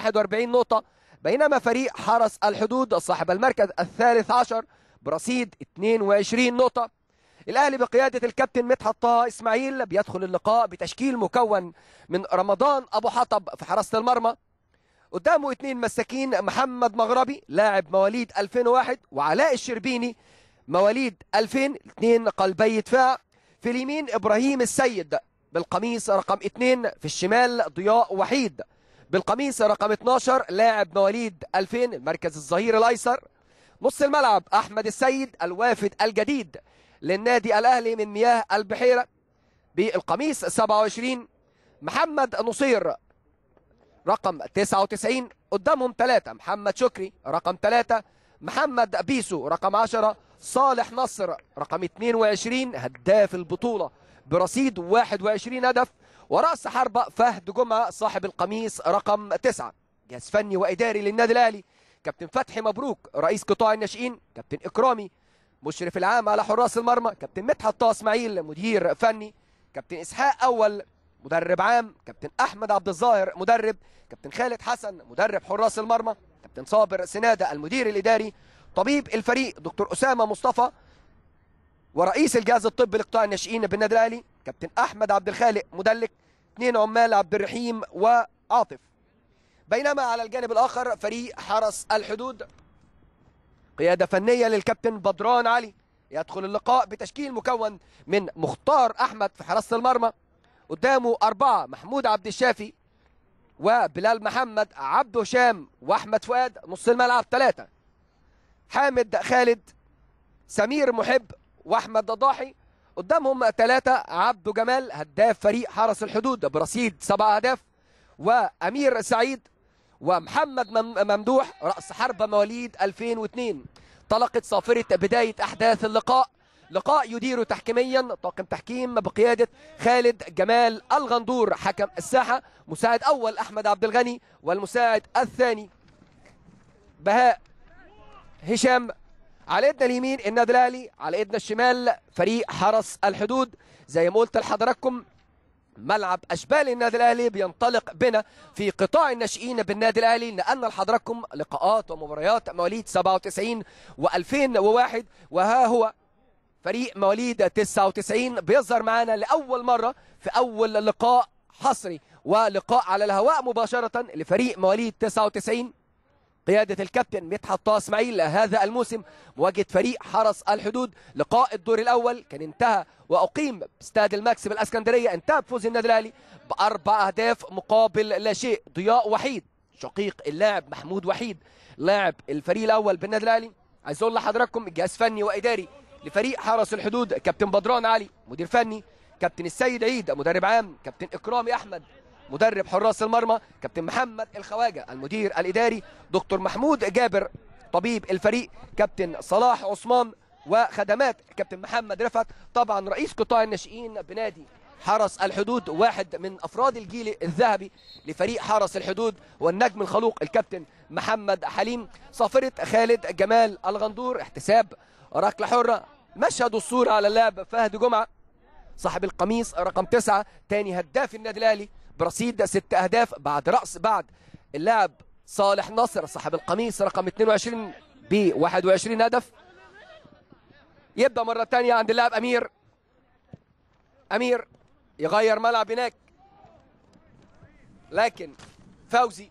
41 نقطة بينما فريق حرس الحدود صاحب المركز الثالث عشر برصيد 22 نقطة الأهلي بقيادة الكابتن مدحت طه إسماعيل بيدخل اللقاء بتشكيل مكون من رمضان أبو حطب في حراسة المرمى قدامه اثنين مساكين محمد مغربي لاعب مواليد 2001 وعلاء الشربيني مواليد 2000 اثنين قلبي دفاع في اليمين إبراهيم السيد بالقميص رقم اثنين في الشمال ضياء وحيد بالقميص رقم 12 لاعب مواليد 2000 مركز الظهير الايسر نص الملعب احمد السيد الوافد الجديد للنادي الاهلي من مياه البحيره بالقميص 27 محمد نصير رقم 99 قدامهم ثلاثة محمد شكري رقم ثلاثة محمد بيسو رقم 10 صالح نصر رقم 22 هداف البطولة برصيد 21 هدف ورأس حربة فهد جمعة صاحب القميص رقم تسعة جهاز فني وإداري للنادي الأهلي كابتن فتحي مبروك رئيس قطاع الناشئين كابتن إكرامي مشرف العام على حراس المرمى كابتن مدحت طه اسماعيل مدير فني كابتن إسحاق أول مدرب عام كابتن أحمد عبد الظاهر مدرب كابتن خالد حسن مدرب حراس المرمى كابتن صابر سنادة المدير الإداري طبيب الفريق دكتور أسامة مصطفى ورئيس الجهاز الطبي لقطاع الناشئين بالنادي الاهلي كابتن احمد عبد الخالق مدلك اثنين عمال عبد الرحيم وعاطف بينما على الجانب الاخر فريق حرس الحدود قياده فنيه للكابتن بدران علي يدخل اللقاء بتشكيل مكون من مختار احمد في حراسه المرمى قدامه اربعه محمود عبد الشافي وبلال محمد عبد هشام واحمد فؤاد نص الملعب ثلاثه حامد خالد سمير محب واحمد الضاحي قدامهم ثلاثة عبده جمال هداف فريق حرس الحدود برصيد سبع أهداف وأمير سعيد ومحمد ممدوح رأس حربة مواليد 2002 طلقت صافرة بداية أحداث اللقاء لقاء يدير تحكيميا طاقم تحكيم بقيادة خالد جمال الغندور حكم الساحة مساعد أول أحمد عبد الغني والمساعد الثاني بهاء هشام على ايدنا اليمين النادي الاهلي على ايدنا الشمال فريق حرس الحدود زي ما قلت لحضراتكم ملعب اشبال النادي الاهلي بينطلق بنا في قطاع الناشئين بالنادي الاهلي لان لحضراتكم لقاءات ومباريات مواليد 97 و2001 وها هو فريق مواليد 99 بيظهر معانا لاول مره في اول لقاء حصري ولقاء على الهواء مباشره لفريق مواليد 99 قيادة الكابتن مدحت طه اسماعيل هذا الموسم مواجهة فريق حرس الحدود لقاء الدور الأول كان انتهى وأقيم استاد الماكس بالأسكندرية انتهى بفوز النادي الأهلي بأربع أهداف مقابل لا شيء ضياء وحيد شقيق اللاعب محمود وحيد لاعب الفريق الأول بالنادي الأهلي عايز أقول لحضراتكم جهاز فني وإداري لفريق حرس الحدود كابتن بدران علي مدير فني كابتن السيد عيد مدرب عام كابتن إكرامي أحمد مدرب حراس المرمى كابتن محمد الخواجه المدير الاداري دكتور محمود جابر طبيب الفريق كابتن صلاح عثمان وخدمات كابتن محمد رفعت طبعا رئيس قطاع الناشئين بنادي حرس الحدود واحد من افراد الجيل الذهبي لفريق حرس الحدود والنجم الخلوق الكابتن محمد حليم صافره خالد جمال الغندور احتساب ركله حره مشهد الصوره على اللاعب فهد جمعه صاحب القميص رقم تسعة تاني هداف النادي الاهلي برصيد ست اهداف بعد راس بعد اللاعب صالح نصر صاحب القميص رقم 22 ب 21 هدف يبدا مره ثانيه عند اللاعب امير امير يغير ملعب هناك لكن فوزي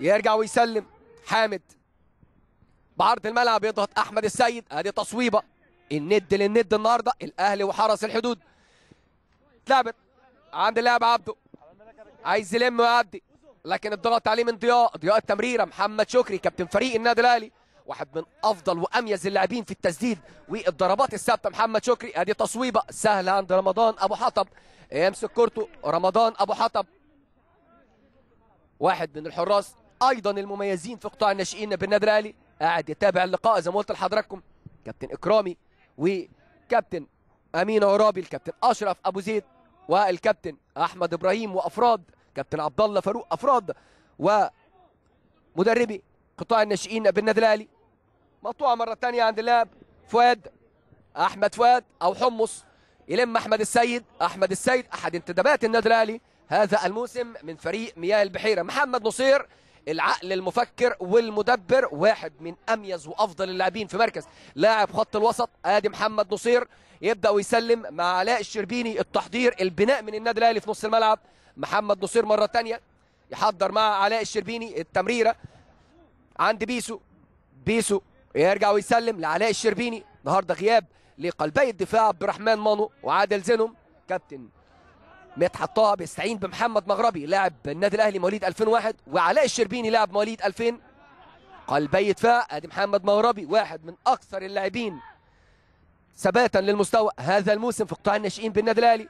يرجع ويسلم حامد بعرض الملعب يضغط احمد السيد ادي تصويبه الند للند النهارده الاهلي وحرس الحدود اتلعبت عند اللاعب عبده عايز يلم ويعدي لكن الضغط عليه من ضياء ضياء التمريره محمد شكري كابتن فريق النادي الاهلي واحد من افضل واميز اللاعبين في التسديد والضربات الثابته محمد شكري ادي تصويبه سهله عند رمضان ابو حطب يمسك كورته رمضان ابو حطب واحد من الحراس ايضا المميزين في قطاع الناشئين بالنادي الاهلي قاعد يتابع اللقاء زي ما قلت لحضراتكم كابتن اكرامي وكابتن امين عرابي الكابتن اشرف ابو زيد والكابتن احمد ابراهيم وافراد كابتن عبد الله فاروق افراد ومدربي قطاع الناشئين بالنادي الاهلي مقطوعه مره ثانيه عند اللاعب فؤاد احمد فؤاد او حمص يلم احمد السيد احمد السيد احد انتدابات النادي الاهلي هذا الموسم من فريق مياه البحيره محمد نصير العقل المفكر والمدبر واحد من اميز وافضل اللاعبين في مركز لاعب خط الوسط ادي محمد نصير يبدا ويسلم مع علاء الشربيني التحضير البناء من النادي الاهلي في نص الملعب محمد نصير مره ثانيه يحضر مع علاء الشربيني التمريره عند بيسو بيسو يرجع ويسلم لعلاء الشربيني النهارده غياب لقلبي الدفاع عبد الرحمن مانو وعادل زينهم كابتن مدحت طه بيستعين بمحمد مغربي لاعب النادي الاهلي مواليد 2001 وعلاء الشربيني لاعب مواليد 2000 قلبي دفاع ادي محمد مغربي واحد من اكثر اللاعبين ثباتا للمستوى هذا الموسم في قطاع الناشئين بالنادي الاهلي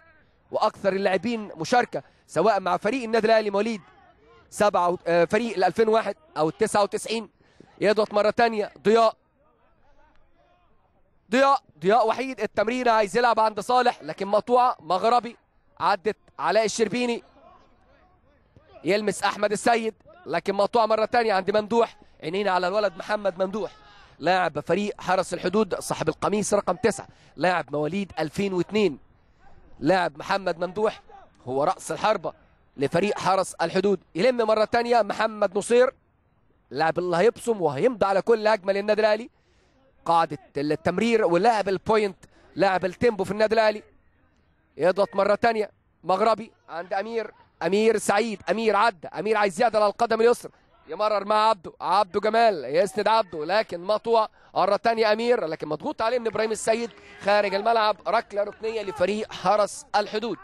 واكثر اللاعبين مشاركه سواء مع فريق النادي الاهلي مواليد سبعة آه، فريق ال 2001 او ال 99 يضغط مره ثانيه ضياء ضياء ضياء وحيد التمرين عايز يلعب عند صالح لكن مقطوعه مغربي عدت علاء الشربيني يلمس احمد السيد لكن مقطوعه مره ثانيه عند ممدوح عينينا على الولد محمد ممدوح لاعب فريق حرس الحدود صاحب القميص رقم تسعة لاعب مواليد 2002 لاعب محمد ممدوح هو رأس الحربة لفريق حرس الحدود يلم مرة تانية محمد نصير اللاعب اللي هيبصم وهيمضي على كل هجمة للنادي الأهلي قاعدة التمرير ولاعب البوينت لاعب التيمبو في النادي الأهلي يضغط مرة تانية مغربي عند أمير أمير سعيد أمير عدى أمير عايز زيادة القدم اليسرى يمرر مع عبده عبده جمال يسند عبده لكن مطوع مره ثانيه امير لكن مضغوط عليه من ابراهيم السيد خارج الملعب ركله ركنيه لفريق حرس الحدود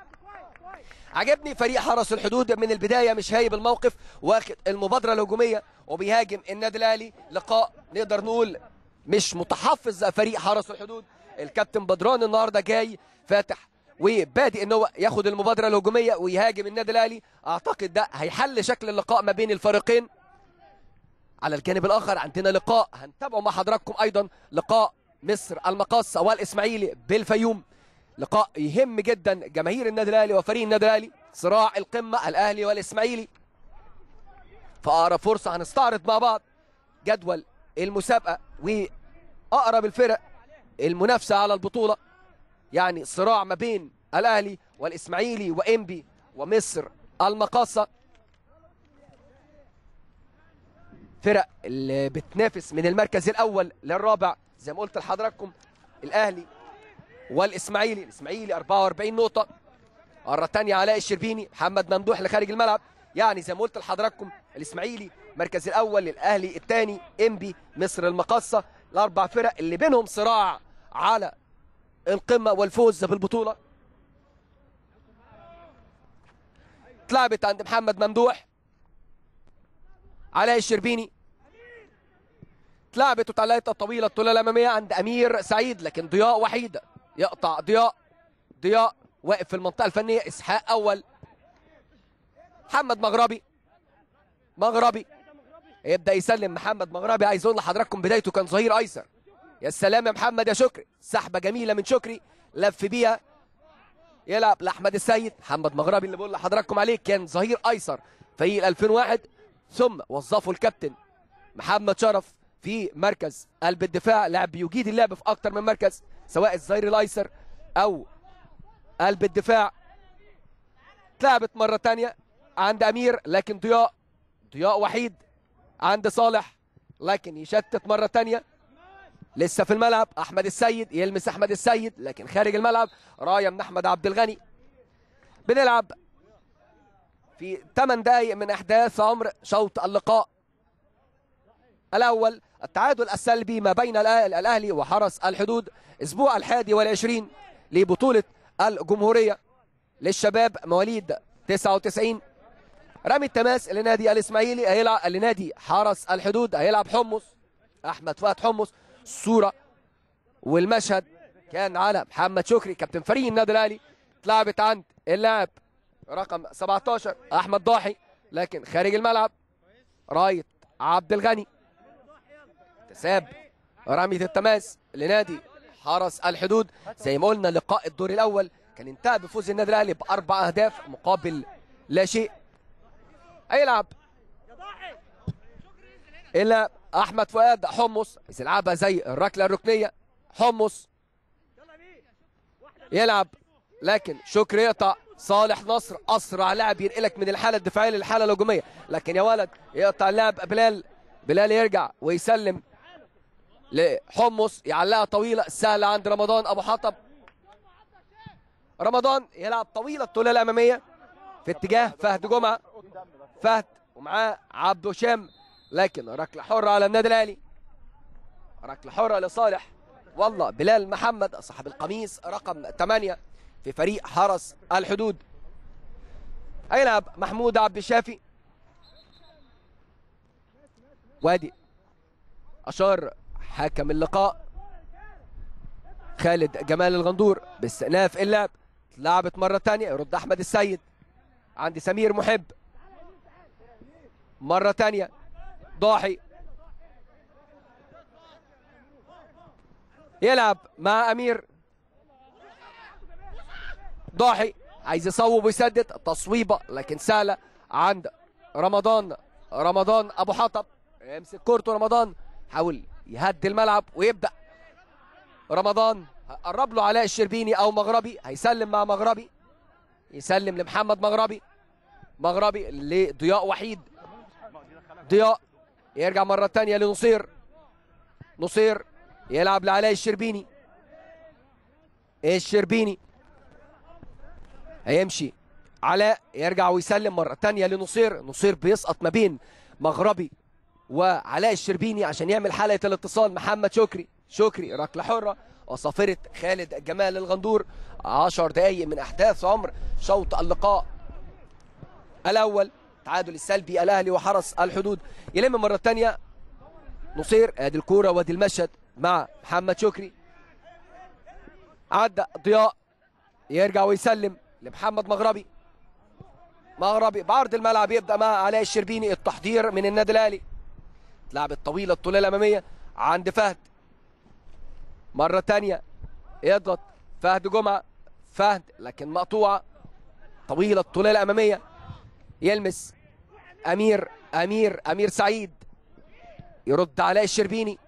عجبني فريق حرس الحدود من البدايه مش هايب الموقف واخد المبادره الهجوميه وبيهاجم النادي الاهلي لقاء نقدر نقول مش متحفظ فريق حرس الحدود الكابتن بدران النهارده جاي فاتح وبادئ ان هو ياخد المبادره الهجوميه ويهاجم النادي الاهلي اعتقد ده هيحل شكل اللقاء ما بين الفريقين على الجانب الاخر عندنا لقاء هنتابعه مع حضراتكم ايضا لقاء مصر المقاصة والاسماعيلي بالفيوم لقاء يهم جدا جماهير النادي الاهلي وفريق النادي الاهلي صراع القمه الاهلي والاسماعيلي فاقرب فرصه هنستعرض مع بعض جدول المسابقه واقرب الفرق المنافسه على البطوله يعني صراع ما بين الاهلي والاسماعيلي وانبي ومصر المقاصه الفرق اللي بتنافس من المركز الاول للرابع زي ما قلت لحضراتكم الاهلي والاسماعيلي الاسماعيلي 44 نقطه مره ثانيه علاء الشربيني محمد ممدوح لخارج الملعب يعني زي ما قلت لحضراتكم الاسماعيلي المركز الاول الاهلي الثاني انبي مصر المقاصه الاربع فرق اللي بينهم صراع على القمه والفوز بالبطوله اتلعبت عند محمد ممدوح علاء الشربيني اتلعبت واتعلقت الطويله الطوله الاماميه عند امير سعيد لكن ضياء وحيده يقطع ضياء ضياء واقف في المنطقه الفنيه اسحاق اول محمد مغربي مغربي يبدا يسلم محمد مغربي عايز اقول لحضراتكم بدايته كان ظهير ايسر يا سلام يا محمد يا شكري سحبه جميله من شكري لف بيها يلعب لاحمد السيد محمد مغربي اللي بقول لحضراتكم عليه كان ظهير ايسر فريق 2001 ثم وظفه الكابتن محمد شرف في مركز قلب الدفاع لعب بيجيد اللعب في اكتر من مركز سواء الظهير الايسر او قلب الدفاع اتلعبت مره ثانيه عند امير لكن ضياء ضياء وحيد عند صالح لكن يشتت مره ثانيه لسه في الملعب احمد السيد يلمس احمد السيد لكن خارج الملعب رايه من احمد عبد الغني بنلعب في 8 دقائق من احداث عمر شوط اللقاء الاول التعادل السلبي ما بين الاهلي وحرس الحدود اسبوع الحادي والعشرين لبطوله الجمهوريه للشباب مواليد 99 رمي التماس لنادي الاسماعيلي هيلعب لنادي حرس الحدود هيلعب حمص احمد فؤاد حمص الصوره والمشهد كان على محمد شكري كابتن فريق النادي الاهلي اتلعبت عند اللاعب رقم 17 احمد ضاحي لكن خارج الملعب رايت عبد الغني تساب رميه التماس لنادي حرس الحدود زي ما قلنا لقاء الدور الاول كان انتهى بفوز النادي الاهلي باربع اهداف مقابل لا شيء هيلعب الا احمد فؤاد حمص عايز يلعبها زي الركله الركنيه حمص يلعب لكن شكري يقطع صالح نصر اسرع لاعب ينقلك من الحاله الدفاعيه للحاله الهجوميه لكن يا ولد يقطع اللاعب بلال بلال يرجع ويسلم لحمص يعلقها طويله سهله عند رمضان ابو حطب رمضان يلعب طويله الطوله الاماميه في اتجاه فهد جمعه فهد ومعاه عبد هشام لكن ركله حره على النادي الاهلي ركله حره لصالح والله بلال محمد صاحب القميص رقم 8 في فريق حرس الحدود هيلعب محمود عبد الشافي وادي أشار حكم اللقاء خالد جمال الغندور باستئناف اللعب لعبت مرة ثانيه يرد أحمد السيد عند سمير محب مرة ثانيه ضاحي يلعب مع أمير ضاحي عايز يصوب ويسدد تصويبه لكن سهله عند رمضان رمضان ابو حطب يمسك كورته رمضان حاول يهدي الملعب ويبدا رمضان قرب له علاء الشربيني او مغربي هيسلم مع مغربي يسلم لمحمد مغربي مغربي لضياء وحيد ضياء يرجع مره ثانيه لنصير نصير يلعب لعلاء الشربيني الشربيني هيمشي علاء يرجع ويسلم مرة ثانيه لنصير نصير بيسقط ما بين مغربي وعلاء الشربيني عشان يعمل حلقة الاتصال محمد شكري شكري ركلة حرة وصافرة خالد جمال الغندور 10 دقايق من أحداث عمر شوط اللقاء الأول التعادل السلبي الأهلي وحرس الحدود يلم مرة ثانيه نصير ادي الكورة وادي المشهد مع محمد شكري عدى ضياء يرجع ويسلم لمحمد مغربي مغربي بعرض الملعب يبدا مع علاء الشربيني التحضير من النادي الاهلي لعب الطويله الطول الاماميه عند فهد مره ثانيه يضغط فهد جمعه فهد لكن مقطوعه طويله الطول الاماميه يلمس امير امير امير سعيد يرد علاء الشربيني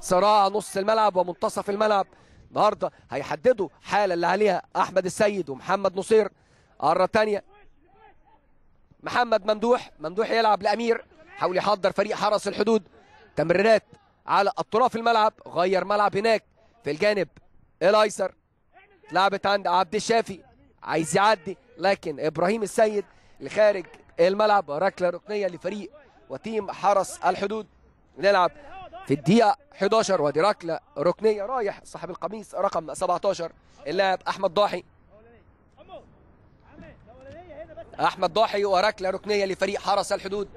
صراع نص الملعب ومنتصف الملعب النهارده هيحددوا حاله اللي عليها احمد السيد ومحمد نصير مره ثانيه محمد ممدوح ممدوح يلعب لامير حاول يحضر فريق حرس الحدود تمريرات على اطراف الملعب غير ملعب هناك في الجانب الايسر لعبت عند عبد الشافي عايز يعدي لكن ابراهيم السيد لخارج الملعب ركله ركنيه لفريق وتيم حرس الحدود نلعب في الدقيقة 11 وادي ركلة ركنية رايح صاحب القميص رقم 17 اللاعب أحمد ضاحي أحمد ضاحي وركلة ركنية لفريق حرس الحدود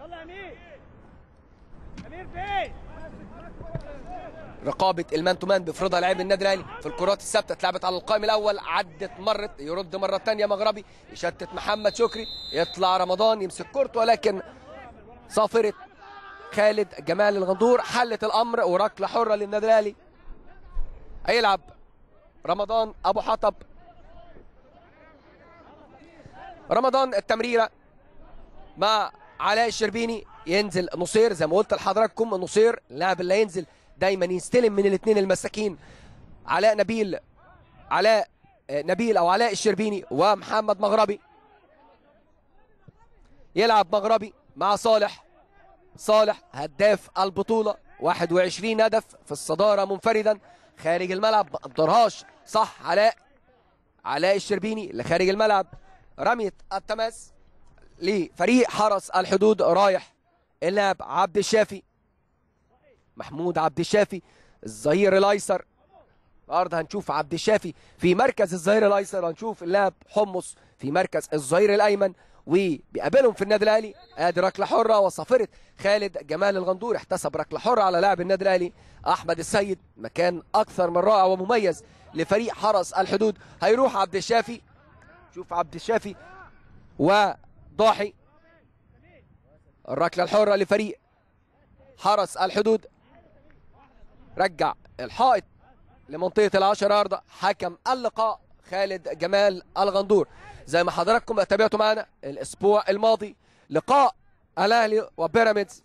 رقابة المان تو مان بيفرضها لاعب النادي الاهلي في الكرات الثابتة اتلعبت على القائم الأول عدت مرت يرد مرة ثانية مغربي يشتت محمد شكري يطلع رمضان يمسك كورته ولكن صافرت خالد جمال الغندور حلت الامر وركله حره للنادي الاهلي هيلعب رمضان ابو حطب رمضان التمريره مع علاء الشربيني ينزل نصير زي ما قلت لحضراتكم نصير اللاعب اللي هينزل دايما يستلم من الاثنين المساكين علاء نبيل علاء آه، نبيل او علاء الشربيني ومحمد مغربي يلعب مغربي مع صالح صالح هداف البطولة 21 هدف في الصدارة منفردا خارج الملعب ما قدرهاش صح علاء علاء الشربيني اللي خارج الملعب رمية التماس لفريق حرس الحدود رايح اللاعب عبد الشافي محمود عبد الشافي الظهير الايسر النهارده هنشوف عبد الشافي في مركز الظهير الايسر هنشوف اللاعب حمص في مركز الظهير الايمن وبيقابلهم في النادي الاهلي ادي ركله حره وصافره خالد جمال الغندور احتسب ركله حره على لاعب النادي الاهلي احمد السيد مكان اكثر من رائع ومميز لفريق حرس الحدود هيروح عبد الشافي شوف عبد الشافي وضاحي الركله الحره لفريق حرس الحدود رجع الحائط لمنطقه العشر ارض حكم اللقاء خالد جمال الغندور زي ما حضراتكم تابعتوا معانا الاسبوع الماضي لقاء الاهلي وبيراميدز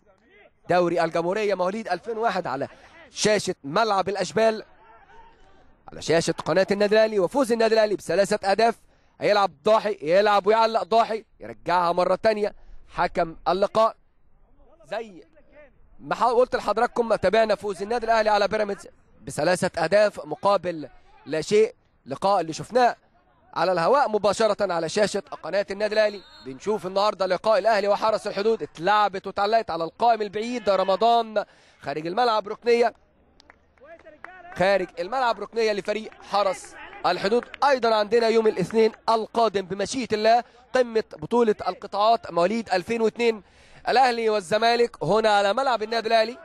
دوري الجمهوريه مواليد 2001 على شاشه ملعب الاشبال على شاشه قناه النادي الاهلي وفوز النادي الاهلي بثلاثه اهداف هيلعب ضاحي يلعب ويعلق ضاحي يرجعها مره ثانيه حكم اللقاء زي ما قلت لحضراتكم تابعنا فوز النادي الاهلي على بيراميدز بثلاثه اهداف مقابل لا شيء لقاء اللي شفناه على الهواء مباشرة على شاشة قناة النادي الأهلي بنشوف النهاردة لقاء الأهلي وحرس الحدود اتلعبت واتعلقت على القائم البعيد رمضان خارج الملعب ركنية خارج الملعب ركنية لفريق حرس الحدود أيضا عندنا يوم الاثنين القادم بمشيئة الله قمة بطولة القطاعات مواليد 2002 الأهلي والزمالك هنا على ملعب النادي الأهلي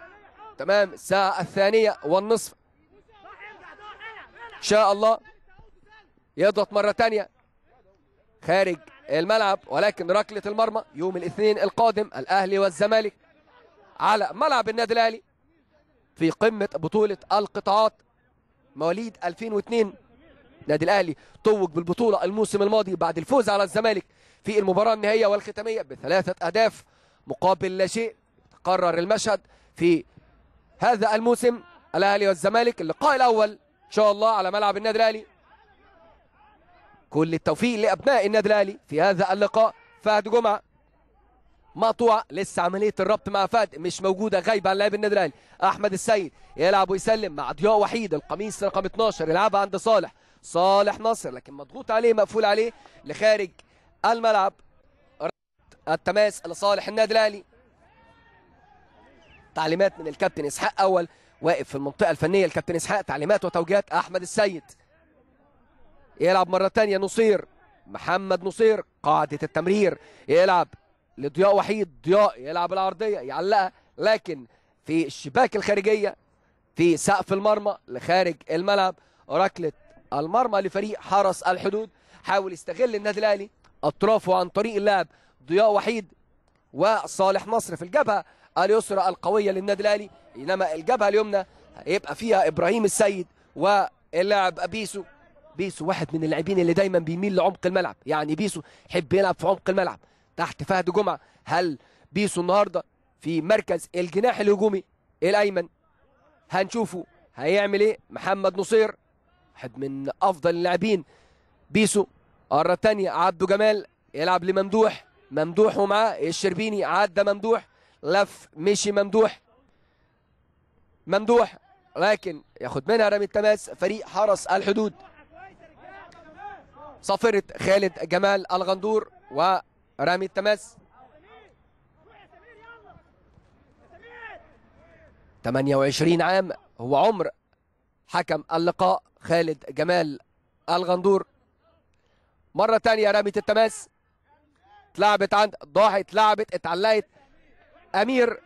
تمام الساعة الثانية والنصف إن شاء الله يضغط مرة تانية خارج الملعب ولكن ركلة المرمى يوم الاثنين القادم الأهلي والزمالك على ملعب النادي الأهلي في قمة بطولة القطاعات مواليد 2002 النادي الأهلي توج بالبطولة الموسم الماضي بعد الفوز على الزمالك في المباراة النهائية والختامية بثلاثة أهداف مقابل لا شيء تقرر المشهد في هذا الموسم الأهلي والزمالك اللقاء الأول إن شاء الله على ملعب النادي الأهلي كل التوفيق لأبناء النادي الأهلي في هذا اللقاء فهد جمعة مقطوع لسه عملية الربط مع فهد مش موجودة غايبة عن لاعب النادي الأهلي أحمد السيد يلعب ويسلم مع ضياء وحيد القميص رقم 12 يلعبها عند صالح صالح ناصر لكن مضغوط عليه مقفول عليه لخارج الملعب التماس لصالح النادي الأهلي تعليمات من الكابتن إسحاق أول واقف في المنطقة الفنية الكابتن إسحاق تعليمات وتوجيهات أحمد السيد يلعب مرة تانية نصير محمد نصير قاعدة التمرير يلعب لضياء وحيد ضياء يلعب العرضية يعلقها لكن في الشباك الخارجية في سقف المرمى لخارج الملعب ركلة المرمى لفريق حرس الحدود حاول يستغل النادي الاهلي اطرافه عن طريق اللعب ضياء وحيد وصالح نصر في الجبهه اليسرى القويه للنادي الاهلي انما الجبهه اليمنى هيبقى فيها ابراهيم السيد واللاعب ابيسو بيسو واحد من اللاعبين اللي دايما بيميل لعمق الملعب يعني بيسو يحب يلعب في عمق الملعب تحت فهد جمعه هل بيسو النهارده في مركز الجناح الهجومي الايمن هنشوفه هيعمل ايه محمد نصير واحد من افضل اللاعبين بيسو مره ثانيه عبده جمال يلعب لممدوح ممدوح ومعاه الشربيني عدى ممدوح لف مشي ممدوح ممدوح لكن ياخد منها رمي التماس فريق حرس الحدود صفرة خالد جمال الغندور ورامي التماس 28 عام هو عمر حكم اللقاء خالد جمال الغندور مرة تانية رامي التماس اتلعبت عند ضاعت اتلعبت اتعلقت أمير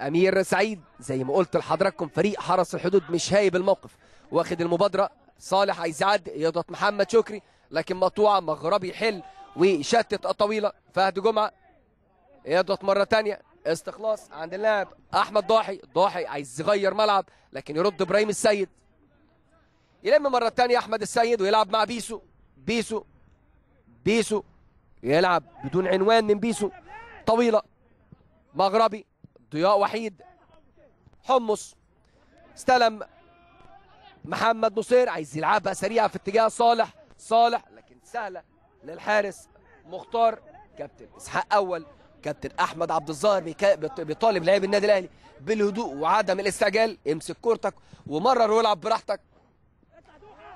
أمير سعيد زي ما قلت لحضراتكم فريق حرس الحدود مش هايب الموقف واخد المبادرة صالح عايز يعدي يضغط محمد شكري لكن مقطوعه مغربي حل وشتت الطويله فهد جمعه يضغط مره ثانيه استخلاص عند اللاعب احمد ضاحي ضاحي عايز يغير ملعب لكن يرد ابراهيم السيد يلم مره ثانيه احمد السيد ويلعب مع بيسو بيسو بيسو يلعب بدون عنوان من بيسو طويله مغربي ضياء وحيد حمص استلم محمد نصير عايز يلعبها سريعه في اتجاه صالح صالح لكن سهله للحارس مختار كابتن اسحاق اول كابتن احمد عبد الظاهر بيطالب لاعب النادي الاهلي بالهدوء وعدم الاستعجال امسك كورتك ومرر والعب براحتك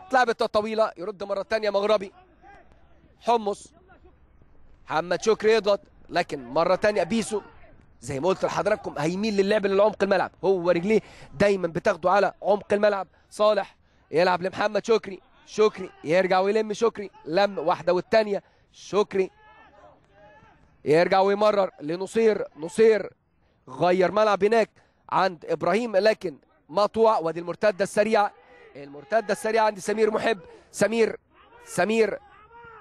اتلعبت طويله يرد مره ثانيه مغربي حمص محمد شكري يضغط لكن مره ثانيه بيسو زي ما قلت لحضراتكم هيميل للعب لعمق الملعب هو رجليه دايما بتاخده على عمق الملعب صالح يلعب لمحمد شكري شكري يرجع ويلم شكري لم واحدة والتانية شكري يرجع ويمرر لنصير نصير غير ملعب هناك عند ابراهيم لكن مقطوع وادي المرتده السريعه المرتده السريعه عند سمير محب سمير سمير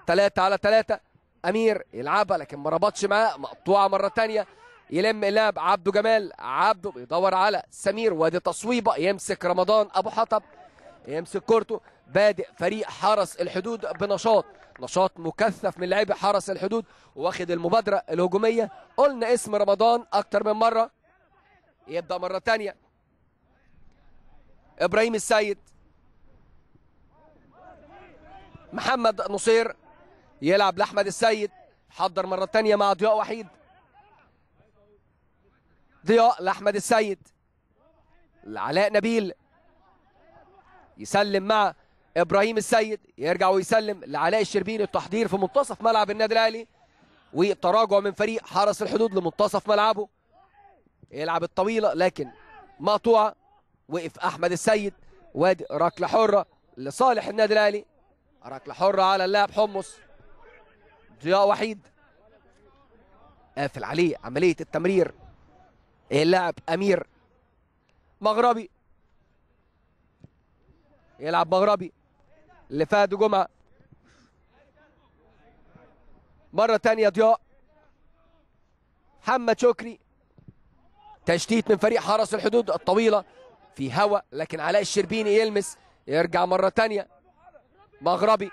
ثلاثة على ثلاثة امير يلعبها لكن ما ربطش معاه مقطوعه مره ثانيه يلم اللعب عبده جمال عبده بيدور على سمير وادي تصويبه يمسك رمضان ابو حطب يمسك كورته بادئ فريق حرس الحدود بنشاط نشاط مكثف من لعيبه حرس الحدود واخد المبادره الهجوميه قلنا اسم رمضان اكتر من مره يبدا مره ثانيه ابراهيم السيد محمد نصير يلعب لاحمد السيد حضر مره ثانيه مع ضياء وحيد ضياء لاحمد السيد علاء نبيل يسلم مع ابراهيم السيد يرجع ويسلم لعلاء الشربيني التحضير في منتصف ملعب النادي الاهلي وتراجع من فريق حرس الحدود لمنتصف ملعبه يلعب الطويله لكن مقطوعه وقف احمد السيد وادي ركله حره لصالح النادي الاهلي ركله حره على اللاعب حمص ضياء وحيد قافل عليه عمليه التمرير اللاعب امير مغربي يلعب مغربي لفهد جمعة مرة تانية ضياء محمد شكري تشتيت من فريق حرس الحدود الطويلة في هواء لكن علاء الشربيني يلمس يرجع مرة تانية مغربي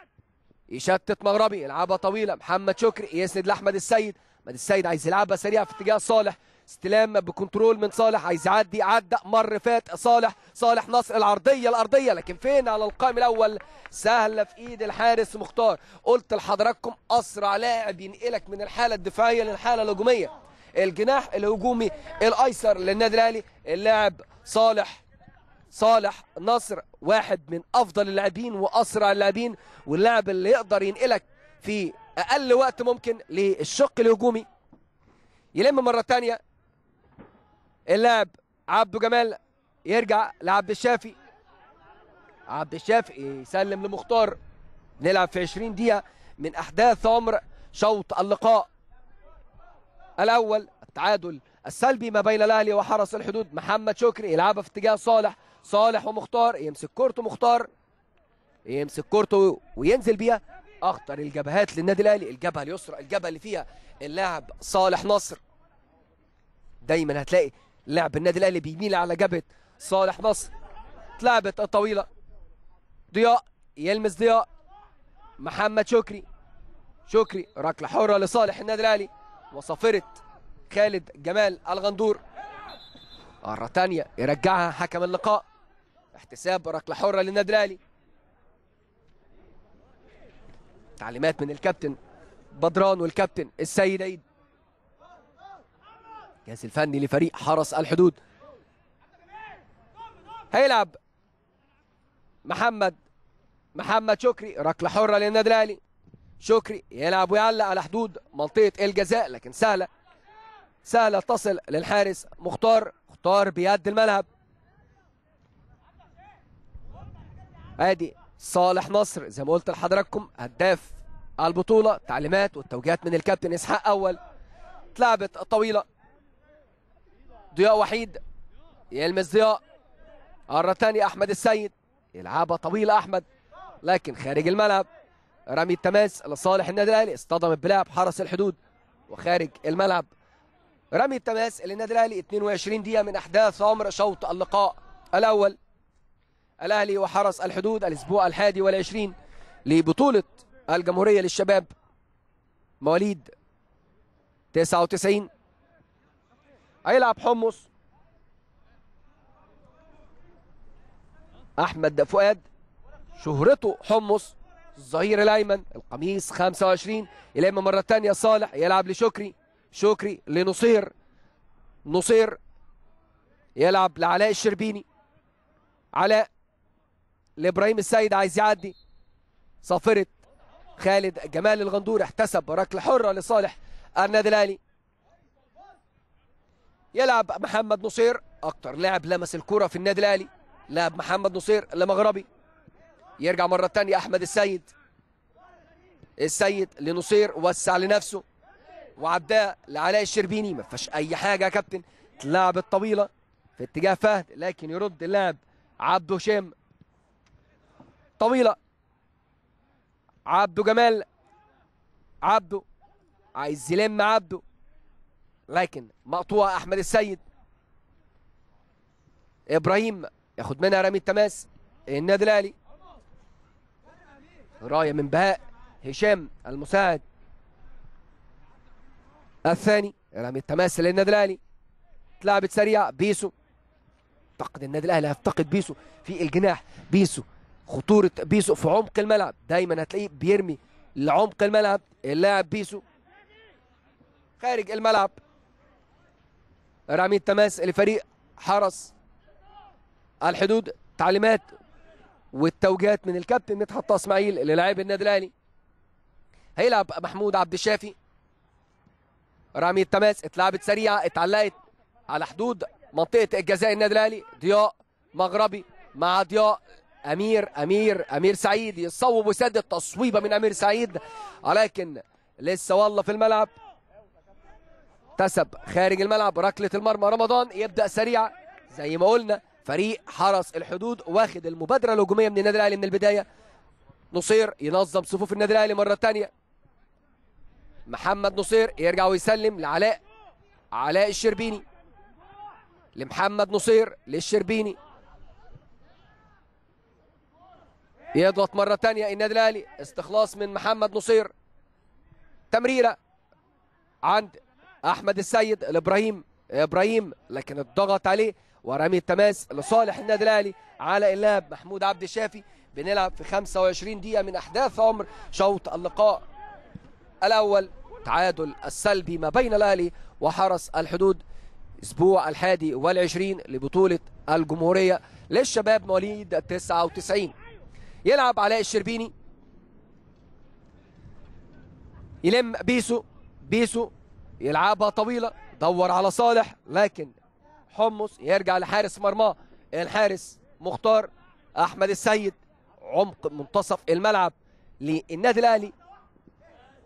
يشتت مغربي يلعبها طويلة محمد شكري يسند لأحمد السيد أحمد السيد عايز يلعبها سريعة في اتجاه صالح استلام بكنترول من صالح عايز يعدي عدى مر فات صالح صالح نصر العرضيه الارضيه لكن فين على القائم الاول سهله في ايد الحارس مختار قلت لحضراتكم اسرع لاعب ينقلك من الحاله الدفاعيه للحاله الهجوميه الجناح الهجومي الايسر للنادي الاهلي اللاعب صالح صالح نصر واحد من افضل اللاعبين واسرع اللاعبين واللاعب اللي يقدر ينقلك في اقل وقت ممكن للشق الهجومي يلم مره ثانيه اللاعب عبده جمال يرجع لعبد الشافي عبد الشافي يسلم لمختار نلعب في 20 دقيقة من أحداث عمر شوط اللقاء الأول التعادل السلبي ما بين الأهلي وحرس الحدود محمد شكري يلعبها في اتجاه صالح صالح ومختار يمسك كورته مختار يمسك كورته وينزل بيها أخطر الجبهات للنادي الأهلي الجبهة اليسرى الجبهة اللي فيها اللاعب صالح نصر دايما هتلاقي لعب النادي الاهلي بيميل على جبهه صالح نصر اتلعبت الطويله ضياء يلمس ضياء محمد شكري شكري ركله حره لصالح النادي الاهلي وصفرت خالد جمال الغندور مرة ثانيه يرجعها حكم اللقاء احتساب ركلة حرة للنادي الأهلي تعليمات من الكابتن بدران والكابتن السيد عيد الجهاز الفني لفريق حرس الحدود هيلعب محمد محمد شكري ركله حره للنادي الاهلي شكري يلعب ويعلق على حدود منطقه الجزاء لكن سهله سهله تصل للحارس مختار مختار بيد الملعب ادي صالح نصر زي ما قلت لحضراتكم هداف البطوله تعليمات والتوجيهات من الكابتن اسحاق اول اتلعبت طويله ضياء وحيد يلمس ضياء مرة ثانية أحمد السيد يلعبها طويلة أحمد لكن خارج الملعب رمي التماس لصالح النادي الأهلي اصطدمت بلاعب حرس الحدود وخارج الملعب رمي التماس للنادي الأهلي 22 دقيقة من أحداث عمر شوط اللقاء الأول الأهلي وحرس الحدود الأسبوع الحادي والعشرين لبطولة الجمهورية للشباب مواليد 99 هيلعب حمص احمد فؤاد شهرته حمص الظهير الايمن القميص 25 يلم مره ثانيه صالح يلعب لشكري شكري لنصير نصير يلعب لعلاء الشربيني علاء لابراهيم السيد عايز يعدي صافره خالد جمال الغندور احتسب ركله حره لصالح النادي الاهلي يلعب محمد نصير اكتر لاعب لمس الكره في النادي الاهلي لاعب محمد نصير لمغربي يرجع مره ثانيه احمد السيد السيد لنصير وسع لنفسه وعداء لعلاء الشربيني ما فيهاش اي حاجه يا كابتن اتلعبت الطويله في اتجاه فهد لكن يرد اللاعب عبده هشام طويله عبده جمال عبده عايز يلم عبده لكن مقطوعة أحمد السيد إبراهيم ياخد منها رامي التماس النادي الأهلي راية من بهاء هشام المساعد الثاني رامي التماس للنادي الأهلي اتلعبت سريع بيسو اعتقد النادي الاهلي هيفتقد بيسو في الجناح بيسو خطوره بيسو في عمق الملعب دايما هتلاقيه بيرمي لعمق الملعب اللاعب بيسو خارج الملعب رامي التماس لفريق حرس الحدود تعليمات والتوجيهات من الكابتن مدحت اسماعيل للاعب النادي الاهلي هيلعب محمود عبد الشافي رامي التماس اتلعبت سريعه اتعلقت على حدود منطقه الجزاء النادي الاهلي ضياء مغربي مع ضياء امير امير امير سعيد يصوب ويسدد تصويبه من امير سعيد ولكن لسه والله في الملعب اكتسب خارج الملعب ركله المرمى رمضان يبدا سريع زي ما قلنا فريق حرس الحدود واخد المبادره الهجوميه من النادي الاهلي من البدايه نصير ينظم صفوف النادي الاهلي مره ثانيه محمد نصير يرجع ويسلم لعلاء علاء الشربيني لمحمد نصير للشربيني يضغط مرة تانية النادي الأهلي استخلاص من محمد نصير تمريرة عند احمد السيد لابراهيم ابراهيم لكن الضغط عليه ورمي التماس لصالح النادي الاهلي على اللاعب محمود عبد الشافي بنلعب في 25 دقيقه من احداث عمر شوط اللقاء الاول تعادل السلبي ما بين الاهلي وحرس الحدود اسبوع الحادي والعشرين لبطوله الجمهوريه للشباب مواليد 99 يلعب علاء الشربيني يلم بيسو بيسو يلعبها طويله دور على صالح لكن حمص يرجع لحارس مرماه الحارس مختار احمد السيد عمق منتصف الملعب للنادي الاهلي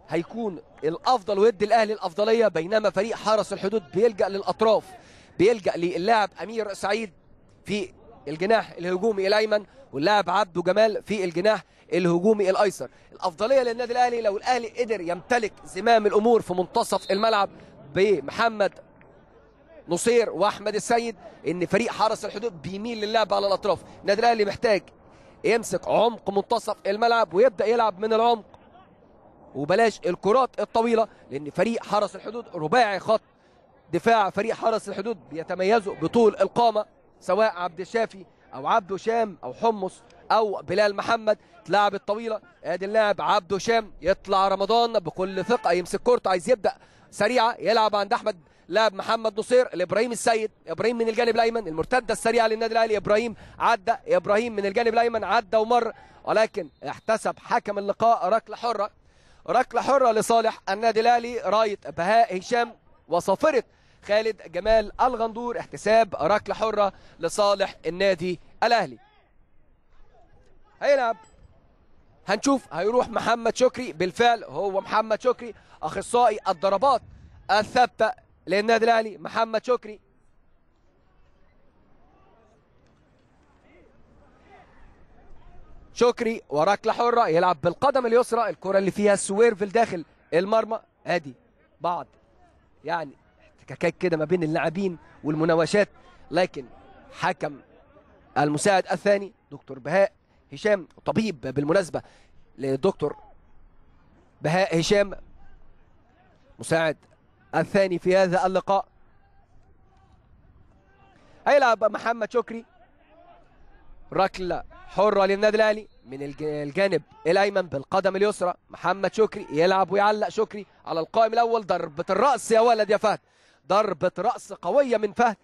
هيكون الافضل ويدي الاهلي الافضليه بينما فريق حرس الحدود بيلجا للاطراف بيلجا للاعب امير سعيد في الجناح الهجومي الايمن واللاعب عبده جمال في الجناح الهجومي الايسر الافضليه للنادي الاهلي لو الاهلي قدر يمتلك زمام الامور في منتصف الملعب بمحمد نصير واحمد السيد ان فريق حرس الحدود بيميل للعب على الاطراف النادي الاهلي محتاج يمسك عمق منتصف الملعب ويبدا يلعب من العمق وبلاش الكرات الطويله لان فريق حرس الحدود رباعي خط دفاع فريق حرس الحدود بيتميزوا بطول القامه سواء عبد الشافي او عبده شام او حمص او بلال محمد تلعب الطويله ادي اللاعب عبده شام يطلع رمضان بكل ثقه يمسك كورته عايز يبدا سريعه يلعب عند احمد لاعب محمد نصير لابراهيم السيد ابراهيم من الجانب الايمن المرتده السريعه للنادي الاهلي ابراهيم عدى ابراهيم من الجانب الايمن عدى ومر ولكن احتسب حكم اللقاء ركله حره ركله حره لصالح النادي الاهلي رايه بهاء هشام وصافره خالد جمال الغندور احتساب ركله حره لصالح النادي الاهلي هيلعب هنشوف هيروح محمد شكري بالفعل هو محمد شكري اخصائي الضربات الثابته للنادي الاهلي محمد شكري شكري وركله حره يلعب بالقدم اليسرى الكره اللي فيها سويرفل داخل المرمى ادي بعض يعني احتكاكات كده ما بين اللاعبين والمناوشات لكن حكم المساعد الثاني دكتور بهاء هشام طبيب بالمناسبه للدكتور بهاء هشام مساعد الثاني في هذا اللقاء هيلعب محمد شكري ركله حره للنادي الاهلي من الجانب الايمن بالقدم اليسرى محمد شكري يلعب ويعلق شكري على القائم الاول ضربه الراس يا ولد يا فهد ضربة رأس قوية من فهد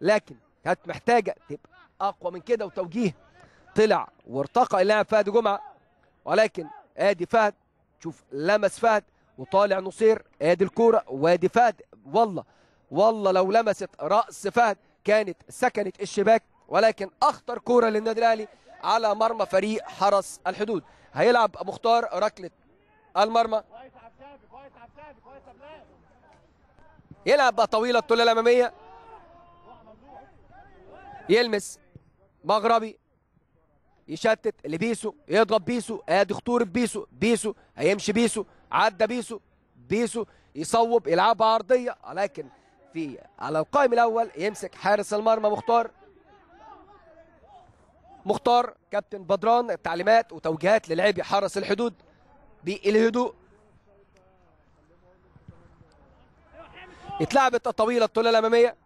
لكن كانت محتاجة تبقى أقوى من كده وتوجيه طلع وارتقى إلى فهد جمعة ولكن آدي فهد شوف لمس فهد وطالع نصير آدي الكورة وآدي فهد والله والله لو لمست رأس فهد كانت سكنت الشباك ولكن أخطر كورة للنادي الأهلي على مرمى فريق حرس الحدود هيلعب مختار ركلة المرمى كويس عبد كويس عبد كويس عبد يلعب بقى طويله الطوله الاماميه يلمس مغربي يشتت لبيسو يضرب بيسو ادي خطوره بيسو بيسو هيمشي بيسو عدى بيسو بيسو يصوب يلعبها عرضيه لكن في على القائم الاول يمسك حارس المرمى مختار مختار كابتن بدران التعليمات وتوجيهات للعبي حرس الحدود بالهدوء اتلعبت الطويلة الطولة الأمامية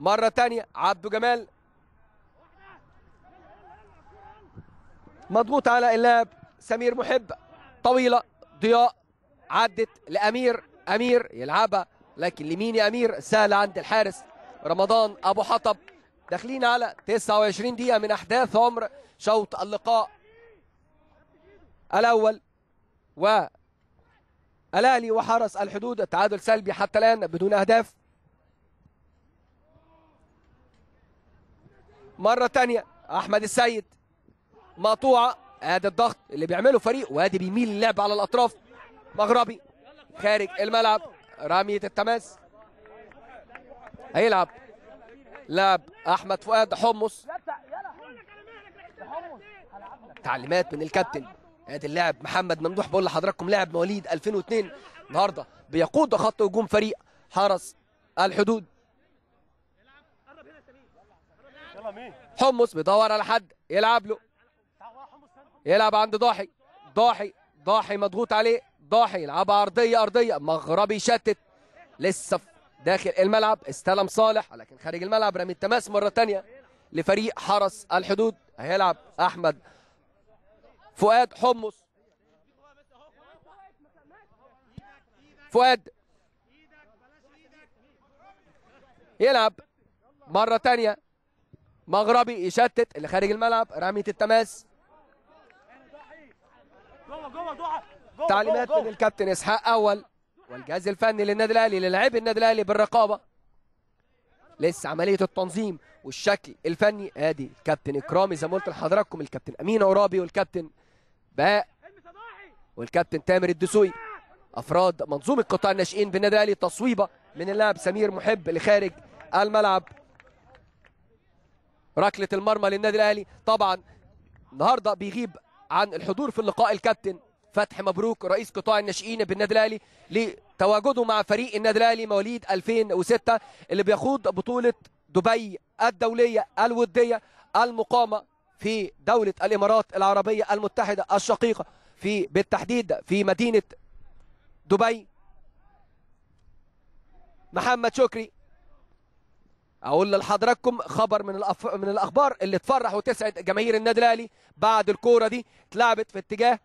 مرة تانية عبده جمال مضغوط على اللاعب سمير محب طويلة ضياء عدت لأمير أمير يلعبها لكن لمين يا أمير سهل عند الحارس رمضان أبو حطب داخلين على 29 دقيقة من أحداث عمر شوط اللقاء الأول و الأهلي وحرس الحدود التعادل سلبي حتى الآن بدون أهداف مرة تانية أحمد السيد مقطوعة ادي الضغط اللي بيعمله فريق وادي بيميل اللعب على الأطراف مغربي خارج الملعب رمية التماس هيلعب لعب أحمد فؤاد حمص تعليمات من الكابتن ادي اللاعب محمد ممدوح بقول لحضراتكم لاعب مواليد 2002 النهارده بيقود خط هجوم فريق حرس الحدود حمص بيدور على حد يلعب له يلعب عند ضاحي ضاحي ضاحي مضغوط عليه ضاحي يلعبها ارضيه ارضيه مغربي شتت لسه داخل الملعب استلم صالح لكن خارج الملعب رمي التماس مره ثانيه لفريق حرس الحدود هيلعب احمد فؤاد حمص فؤاد يلعب مرة تانية مغربي يشتت اللي خارج الملعب رمية التماس تعليمات من الكابتن اسحاق اول والجهاز الفني للنادي الاهلي للعب النادي الاهلي بالرقابه لسه عمليه التنظيم والشكل الفني ادي الكابتن اكرامي زي ما قلت لحضراتكم الكابتن امين عرابي والكابتن باء والكابتن تامر الدسوقي افراد منظومه قطاع الناشئين بالنادي الاهلي تصويبه من اللاعب سمير محب لخارج الملعب ركله المرمى للنادي الاهلي طبعا النهارده بيغيب عن الحضور في اللقاء الكابتن فتحي مبروك رئيس قطاع الناشئين بالنادي الاهلي لتواجده مع فريق النادي الاهلي مواليد 2006 اللي بيخوض بطوله دبي الدوليه الوديه المقامه في دولة الإمارات العربية المتحدة الشقيقة في بالتحديد في مدينة دبي محمد شكري اقول لحضراتكم خبر من الأف... من الاخبار اللي تفرح وتسعد جماهير النادي الاهلي بعد الكوره دي اتلعبت في اتجاه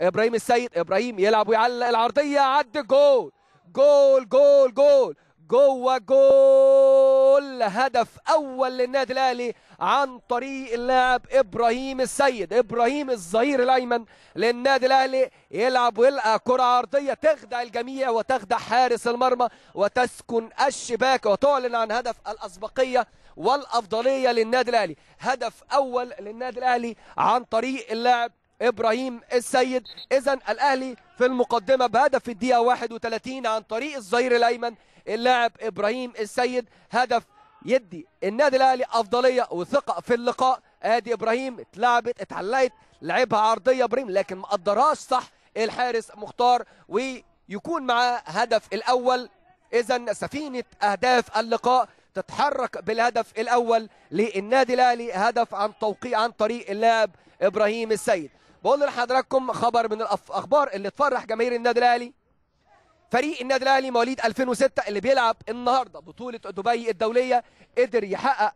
ابراهيم السيد ابراهيم يلعب ويعلق العرضيه عد جول جول جول جول جوه جول هدف اول للنادي الاهلي عن طريق اللاعب ابراهيم السيد ابراهيم الظهير الايمن للنادي الاهلي يلعب ويلقى كره عرضيه تخدع الجميع وتخدع حارس المرمى وتسكن الشباك وتعلن عن هدف الاسبقيه والافضليه للنادي الاهلي هدف اول للنادي الاهلي عن طريق اللاعب ابراهيم السيد اذا الاهلي في المقدمه بهدف الدقيقه 31 عن طريق الظهير الايمن اللاعب ابراهيم السيد هدف يدي النادي الاهلي افضليه وثقه في اللقاء ادي ابراهيم اتلعبت اتعلقت لعبها عرضيه ابراهيم لكن ما قدرهاش صح الحارس مختار ويكون معاه هدف الاول اذا سفينه اهداف اللقاء تتحرك بالهدف الاول للنادي الاهلي هدف عن توقيع عن طريق اللاعب ابراهيم السيد بقول لحضراتكم خبر من الاخبار اللي تفرح جماهير النادي الاهلي فريق النادي الاهلي مواليد 2006 اللي بيلعب النهارده بطوله دبي الدوليه قدر يحقق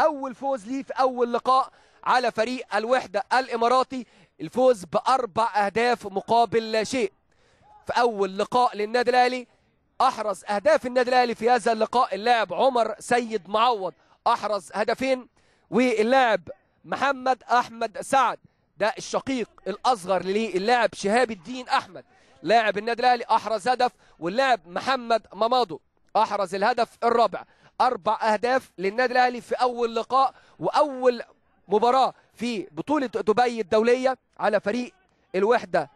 اول فوز ليه في اول لقاء على فريق الوحده الاماراتي الفوز باربع اهداف مقابل لا شيء في اول لقاء للنادي الاهلي احرز اهداف النادي الاهلي في هذا اللقاء اللاعب عمر سيد معوض احرز هدفين واللاعب محمد احمد سعد ده الشقيق الاصغر للاعب شهاب الدين احمد لاعب النادي الاهلي احرز هدف واللاعب محمد مماضو احرز الهدف الرابع اربع اهداف للنادي الاهلي في اول لقاء واول مباراه في بطوله دبي الدوليه على فريق الوحده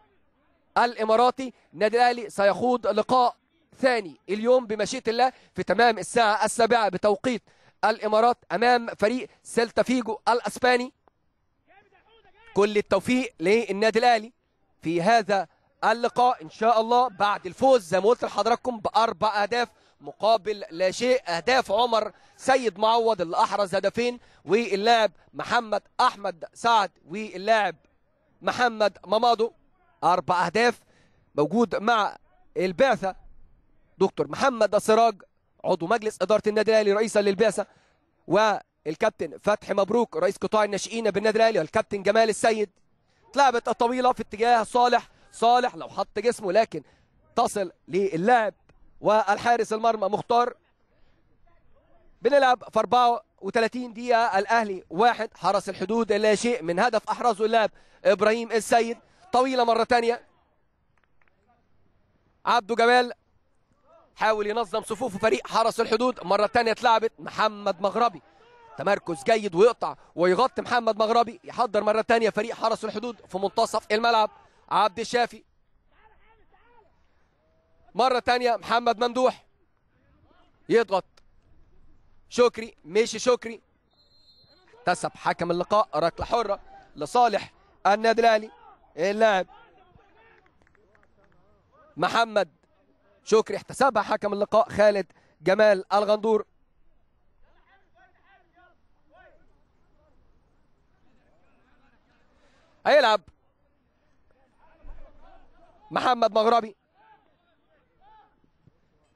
الاماراتي النادي الاهلي سيخوض لقاء ثاني اليوم بمشيئه الله في تمام الساعه السابعه بتوقيت الامارات امام فريق سيلتا فيجو الاسباني كل التوفيق للنادي الاهلي في هذا اللقاء ان شاء الله بعد الفوز زي ما قلت لحضراتكم باربع اهداف مقابل لا شيء اهداف عمر سيد معوض اللي احرز هدفين واللاعب محمد احمد سعد واللاعب محمد مامادو اربع اهداف موجود مع البعثه دكتور محمد سراج عضو مجلس اداره النادي الاهلي رئيسا للبعثه والكابتن فتحي مبروك رئيس قطاع الناشئين بالنادي الاهلي والكابتن جمال السيد اتلعبت الطويله في اتجاه صالح صالح لو حط جسمه لكن تصل للاعب والحارس المرمى مختار بنلعب في 34 دقيقة الأهلي واحد حرس الحدود لا شيء من هدف أحرزه اللاعب إبراهيم السيد طويلة مرة تانية عبده جمال حاول ينظم صفوف فريق حرس الحدود مرة تانية اتلعبت محمد مغربي تمركز جيد ويقطع ويغطي محمد مغربي يحضر مرة تانية فريق حرس الحدود في منتصف الملعب عبد الشافي مرة تانية محمد ممدوح يضغط شكري مشي شكري تسب حكم اللقاء ركلة حرة لصالح النادي الأهلي اللاعب محمد شكري احتسبها حكم اللقاء خالد جمال الغندور هيلعب محمد مغربي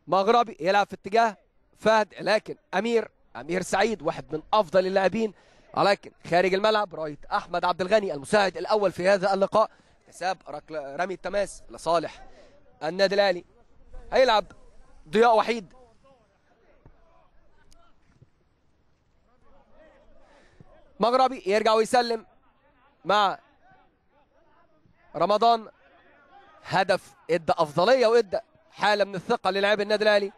مغربي يلعب في اتجاه فهد لكن امير امير سعيد واحد من افضل اللاعبين ولكن خارج الملعب رايه احمد عبد الغني المساعد الاول في هذا اللقاء حساب رمي التماس لصالح النادي الاهلي هيلعب ضياء وحيد مغربي يرجع ويسلم مع رمضان هدف ادى افضليه وادى حاله من الثقه للاعب النادي الاهلي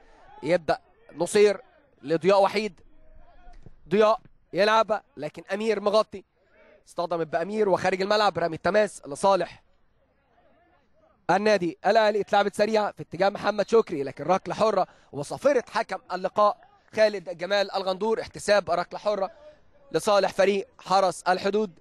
يبدا نصير لضياء وحيد ضياء يلعبها لكن امير مغطي اصطدمت بامير وخارج الملعب رامي التماس لصالح النادي الاهلي اتلعبت سريعه في اتجاه محمد شكري لكن ركله حره وصفيره حكم اللقاء خالد جمال الغندور احتساب ركله حره لصالح فريق حرس الحدود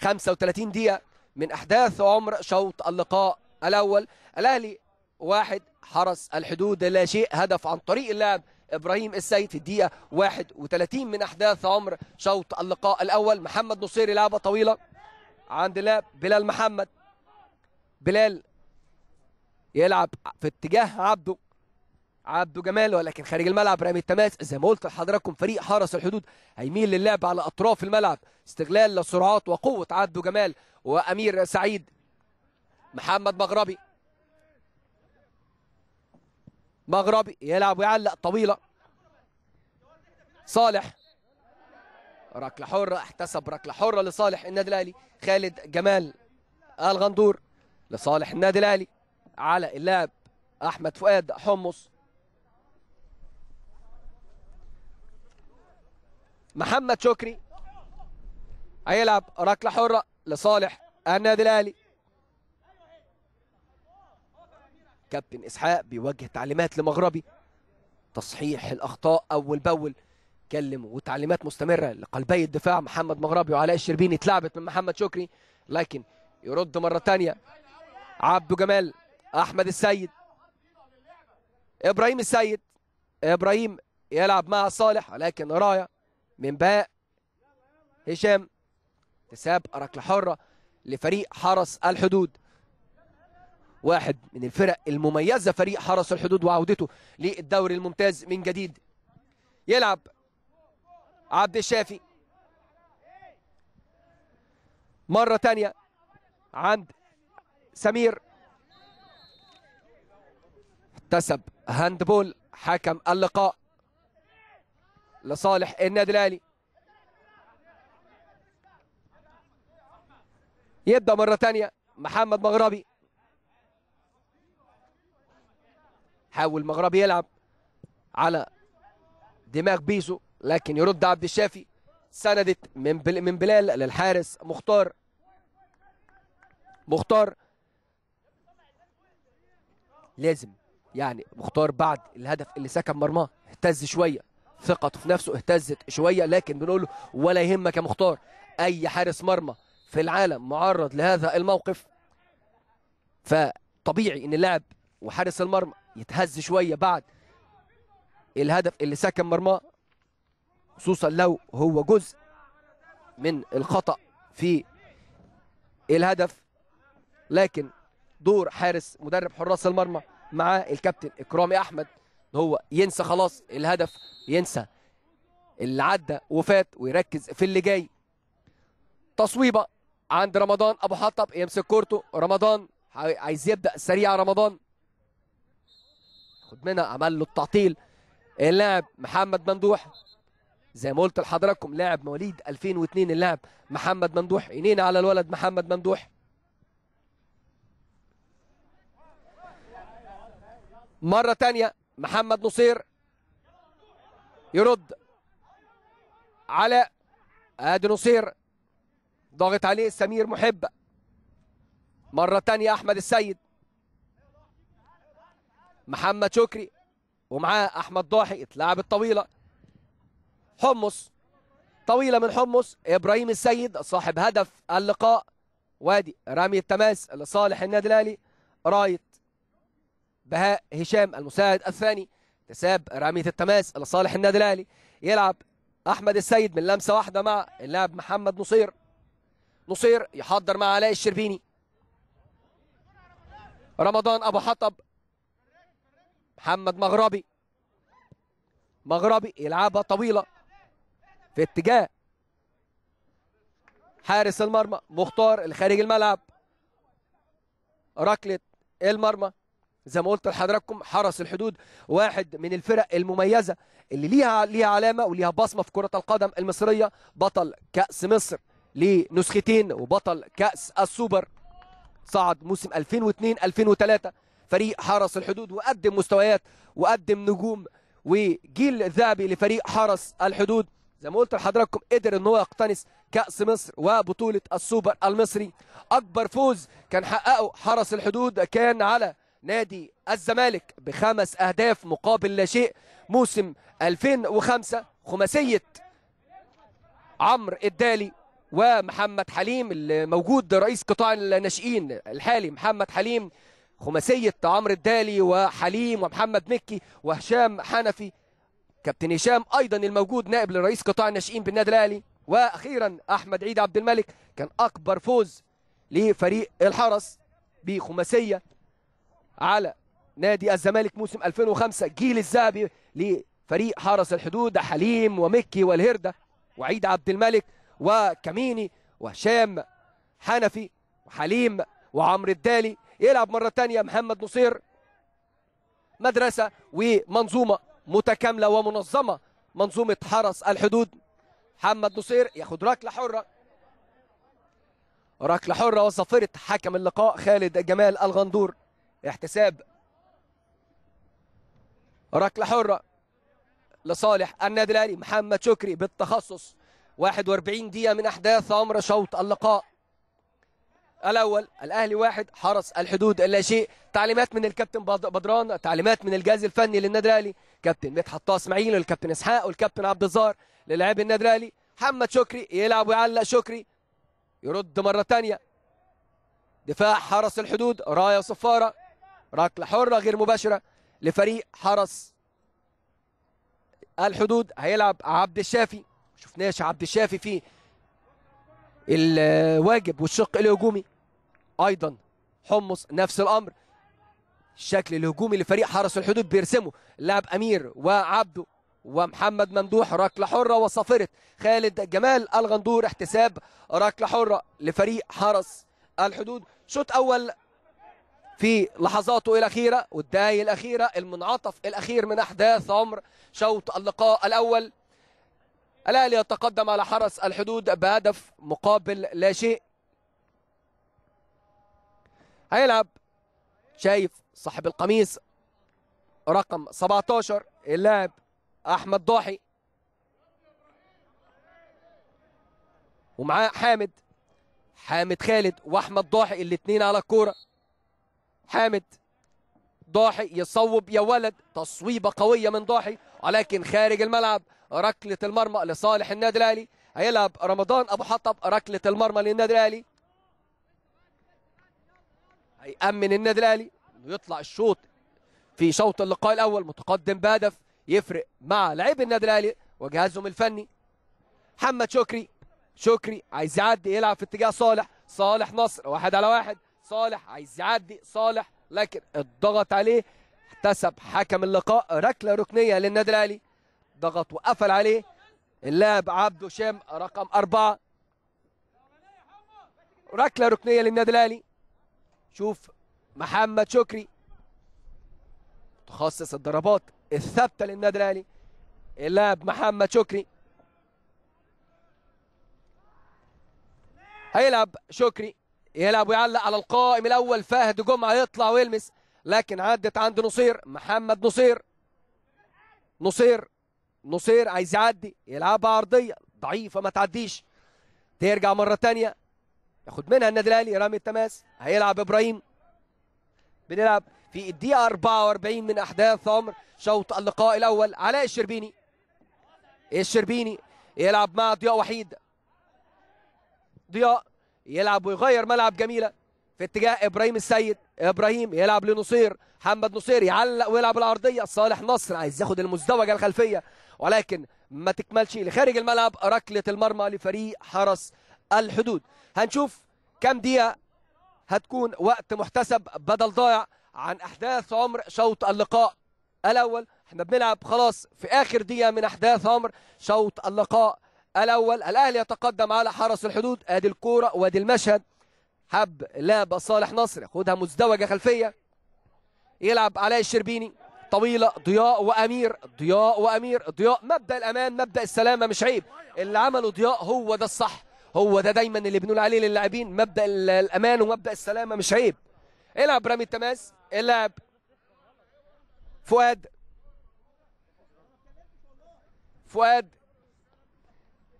35 دقيقه من احداث عمر شوط اللقاء الأول الأهلي واحد حرس الحدود لا شيء هدف عن طريق اللاعب ابراهيم السيد في الدقيقه 31 من احداث عمر شوط اللقاء الاول محمد نصيري لعبه طويله عند لاعب بلال محمد بلال يلعب في اتجاه عبده عبده جمال ولكن خارج الملعب رامي التماس زي ما قلت لحضراتكم فريق حرس الحدود هيميل للعب على اطراف الملعب استغلال لسرعات وقوه عبده جمال وامير سعيد محمد مغربي مغربي يلعب ويعلق طويله صالح ركله حره احتسب ركله حره لصالح النادي الاهلي خالد جمال الغندور لصالح النادي الاهلي على اللاعب احمد فؤاد حمص محمد شكري هيلعب ركله حره لصالح النادي الاهلي كابتن اسحاق بيوجه تعليمات لمغربي تصحيح الاخطاء اول باول اتكلم وتعليمات مستمره لقلبي الدفاع محمد مغربي وعلاء الشربيني اتلعبت من محمد شكري لكن يرد مره ثانيه عبده جمال احمد السيد ابراهيم السيد ابراهيم يلعب مع صالح لكن رايه من باء هشام تساب ركله حره لفريق حرس الحدود واحد من الفرق المميزة فريق حرس الحدود وعودته للدوري الممتاز من جديد يلعب عبد الشافي مرة تانية عند سمير احتسب هاندبول حكم اللقاء لصالح النادي الاهلي يبدا مره ثانيه محمد مغربي حاول مغرب يلعب على دماغ بيزو لكن يرد عبد الشافي سندت من من بلال للحارس مختار مختار لازم يعني مختار بعد الهدف اللي سكن مرماه اهتز شويه ثقته في نفسه اهتزت شويه لكن بنقول له ولا يهمك يا مختار اي حارس مرمى في العالم معرض لهذا الموقف فطبيعي ان اللاعب وحارس المرمى يتهز شويه بعد الهدف اللي سكن مرماه خصوصا لو هو جزء من الخطا في الهدف لكن دور حارس مدرب حراس المرمى مع الكابتن اكرامي احمد ان هو ينسى خلاص الهدف ينسى اللي عدى وفات ويركز في اللي جاي تصويبه عند رمضان ابو حطب يمسك كورته رمضان عايز يبدا سريع رمضان خد منها عمل له التعطيل اللاعب محمد ممدوح زي ما قلت لحضراتكم لاعب مواليد 2002 اللاعب محمد ممدوح عينينا على الولد محمد ممدوح مرة تانية محمد نصير يرد على ادي نصير ضاغط عليه سمير محب مرة تانية احمد السيد محمد شكري ومعاه احمد ضاحي اتلعب الطويله حمص طويله من حمص ابراهيم السيد صاحب هدف اللقاء وادي رمي التماس لصالح النادي الاهلي رايت بهاء هشام المساعد الثاني تساب رميه التماس لصالح النادي الاهلي يلعب احمد السيد من لمسه واحده مع اللاعب محمد نصير نصير يحضر مع علاء الشربيني رمضان ابو حطب محمد مغربي مغربي يلعبها طويلة في اتجاه حارس المرمى مختار الخارج الملعب ركلة المرمى زي ما قلت لحضراتكم حرس الحدود واحد من الفرق المميزة اللي ليها ليها علامة وليها بصمة في كرة القدم المصرية بطل كأس مصر لنسختين وبطل كأس السوبر صعد موسم 2002 2003 فريق حرس الحدود وقدم مستويات وقدم نجوم وجيل ذهبي لفريق حرس الحدود زي ما قلت لحضراتكم قدر ان هو يقتنص كاس مصر وبطوله السوبر المصري اكبر فوز كان حققه حرس الحدود كان على نادي الزمالك بخمس اهداف مقابل لا شيء موسم 2005 خماسيه عمرو الدالي ومحمد حليم اللي موجود رئيس قطاع الناشئين الحالي محمد حليم خماسية عمرو الدالي وحليم ومحمد مكي وهشام حنفي كابتن هشام أيضا الموجود نائب لرئيس قطاع الناشئين بالنادي الأهلي وأخيرا أحمد عيد عبد الملك كان أكبر فوز لفريق الحرس بخماسية على نادي الزمالك موسم 2005 جيل الذهبي لفريق حرس الحدود حليم ومكي والهردة وعيد عبد الملك وكميني وهشام حنفي وحليم وعمرو الدالي يلعب مرة تانية محمد نصير مدرسة ومنظومة متكاملة ومنظمة منظومة حرس الحدود محمد نصير ياخد ركلة حرة ركلة حرة وصفرة حكم اللقاء خالد جمال الغندور احتساب ركلة حرة لصالح النادي الاهلي محمد شكري بالتخصص 41 دقيقة من أحداث أمر شوط اللقاء الاول الاهلي واحد حرس الحدود اللاشيء تعليمات من الكابتن بدران تعليمات من الجهاز الفني للنادي الاهلي كابتن مدحت طه اسماعيل والكابتن اسحاق والكابتن عبد الظاهر للاعبي النادي الاهلي محمد شكري يلعب ويعلق شكري يرد مره ثانيه دفاع حرس الحدود رايه صفاره ركله حره غير مباشره لفريق حرس الحدود هيلعب عبد الشافي شفناش عبد الشافي في الواجب والشق الهجومي ايضا حمص نفس الامر الشكل الهجومي لفريق حرس الحدود بيرسمه لاعب امير وعبده ومحمد ممدوح ركله حره وصافره خالد جمال الغندور احتساب ركله حره لفريق حرس الحدود شوط اول في لحظاته الاخيره والداي الاخيره المنعطف الاخير من احداث عمر شوط اللقاء الاول الاهلي يتقدم على حرس الحدود بهدف مقابل لا شيء هيلعب شايف صاحب القميص رقم 17 اللاعب احمد ضاحي ومعاه حامد حامد خالد واحمد ضاحي الاثنين على الكوره حامد ضاحي يصوب يا ولد تصويبه قويه من ضاحي ولكن خارج الملعب ركله المرمى لصالح النادي الاهلي هيلعب رمضان ابو حطب ركله المرمى للنادي الاهلي هيأمن النادي الاهلي انه يطلع الشوط في شوط اللقاء الاول متقدم بهدف يفرق مع لعيب النادي الاهلي وجهازهم الفني محمد شكري شكري عايز يعدي يلعب في اتجاه صالح صالح نصر واحد على واحد صالح عايز يعدي صالح لكن الضغط عليه احتسب حكم اللقاء ركله ركنيه للنادي الاهلي ضغط وقفل عليه اللاعب عبده شام رقم أربعة ركله ركنيه للنادي الاهلي شوف محمد شكري متخصص الضربات الثابته للنادي الاهلي اللاعب محمد شكري هيلعب شكري يلعب ويعلق على القائم الاول فهد جمعه يطلع ويلمس لكن عدت عند نصير محمد نصير نصير نصير عايز يعدي يلعبها عرضيه ضعيفه ما تعديش ترجع مره ثانيه ياخد منها النادي الاهلي رامي التماس هيلعب ابراهيم بنلعب في الدقيقه 44 من احداث عمر شوط اللقاء الاول علاء الشربيني الشربيني يلعب مع ضياء وحيد ضياء يلعب ويغير ملعب جميله في اتجاه ابراهيم السيد ابراهيم يلعب لنصير محمد نصير يعلق ويلعب العرضيه صالح نصر عايز ياخد المزدوجه الخلفيه ولكن ما تكملش لخارج الملعب ركله المرمى لفريق حرس الحدود هنشوف كم دقيقة هتكون وقت محتسب بدل ضايع عن أحداث عمر شوط اللقاء الأول احنا بنلعب خلاص في آخر دقيقة من أحداث عمر شوط اللقاء الأول الأهلي يتقدم على حرس الحدود ادي الكورة وادي المشهد حب لعب صالح نصر خدها مزدوجة خلفية يلعب علاء الشربيني طويلة ضياء وأمير ضياء وأمير ضياء مبدأ الأمان مبدأ السلامة مش عيب اللي عمله ضياء هو ده الصح هو ده دايما اللي بنقول عليه للاعبين مبدا الامان ومبدا السلامه مش عيب العب رامي التماس العب فؤاد فؤاد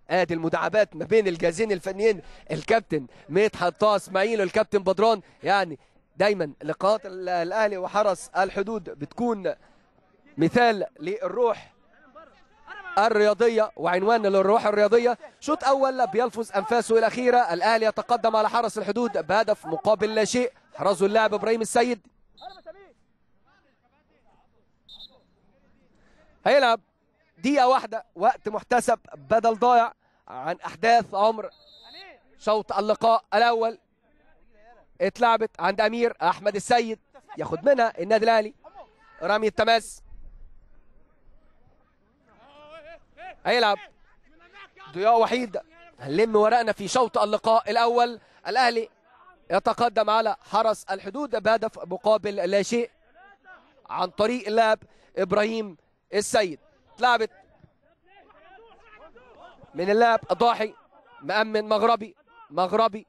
ادي المداعبات ما بين الجهازين الفنيين الكابتن مدحت طه اسماعيل والكابتن بدران يعني دايما لقاءات الاهلي وحرس الحدود بتكون مثال للروح الرياضية وعنوان للروح الرياضية شوط أول بيلفظ أنفاسه الأخيرة الأهلي يتقدم على حرس الحدود بهدف مقابل لا شيء حرزه اللاعب إبراهيم السيد هيلعب دقيقة واحدة وقت محتسب بدل ضايع عن أحداث عمر شوط اللقاء الأول اتلعبت عند أمير أحمد السيد ياخد منها النادي الأهلي رمي التماس هيلعب ضياء وحيد هنلم ورقنا في شوط اللقاء الاول الاهلي يتقدم على حرس الحدود بهدف مقابل لا شيء عن طريق اللاعب ابراهيم السيد اتلعبت من اللاعب ضاحي مأمن مغربي مغربي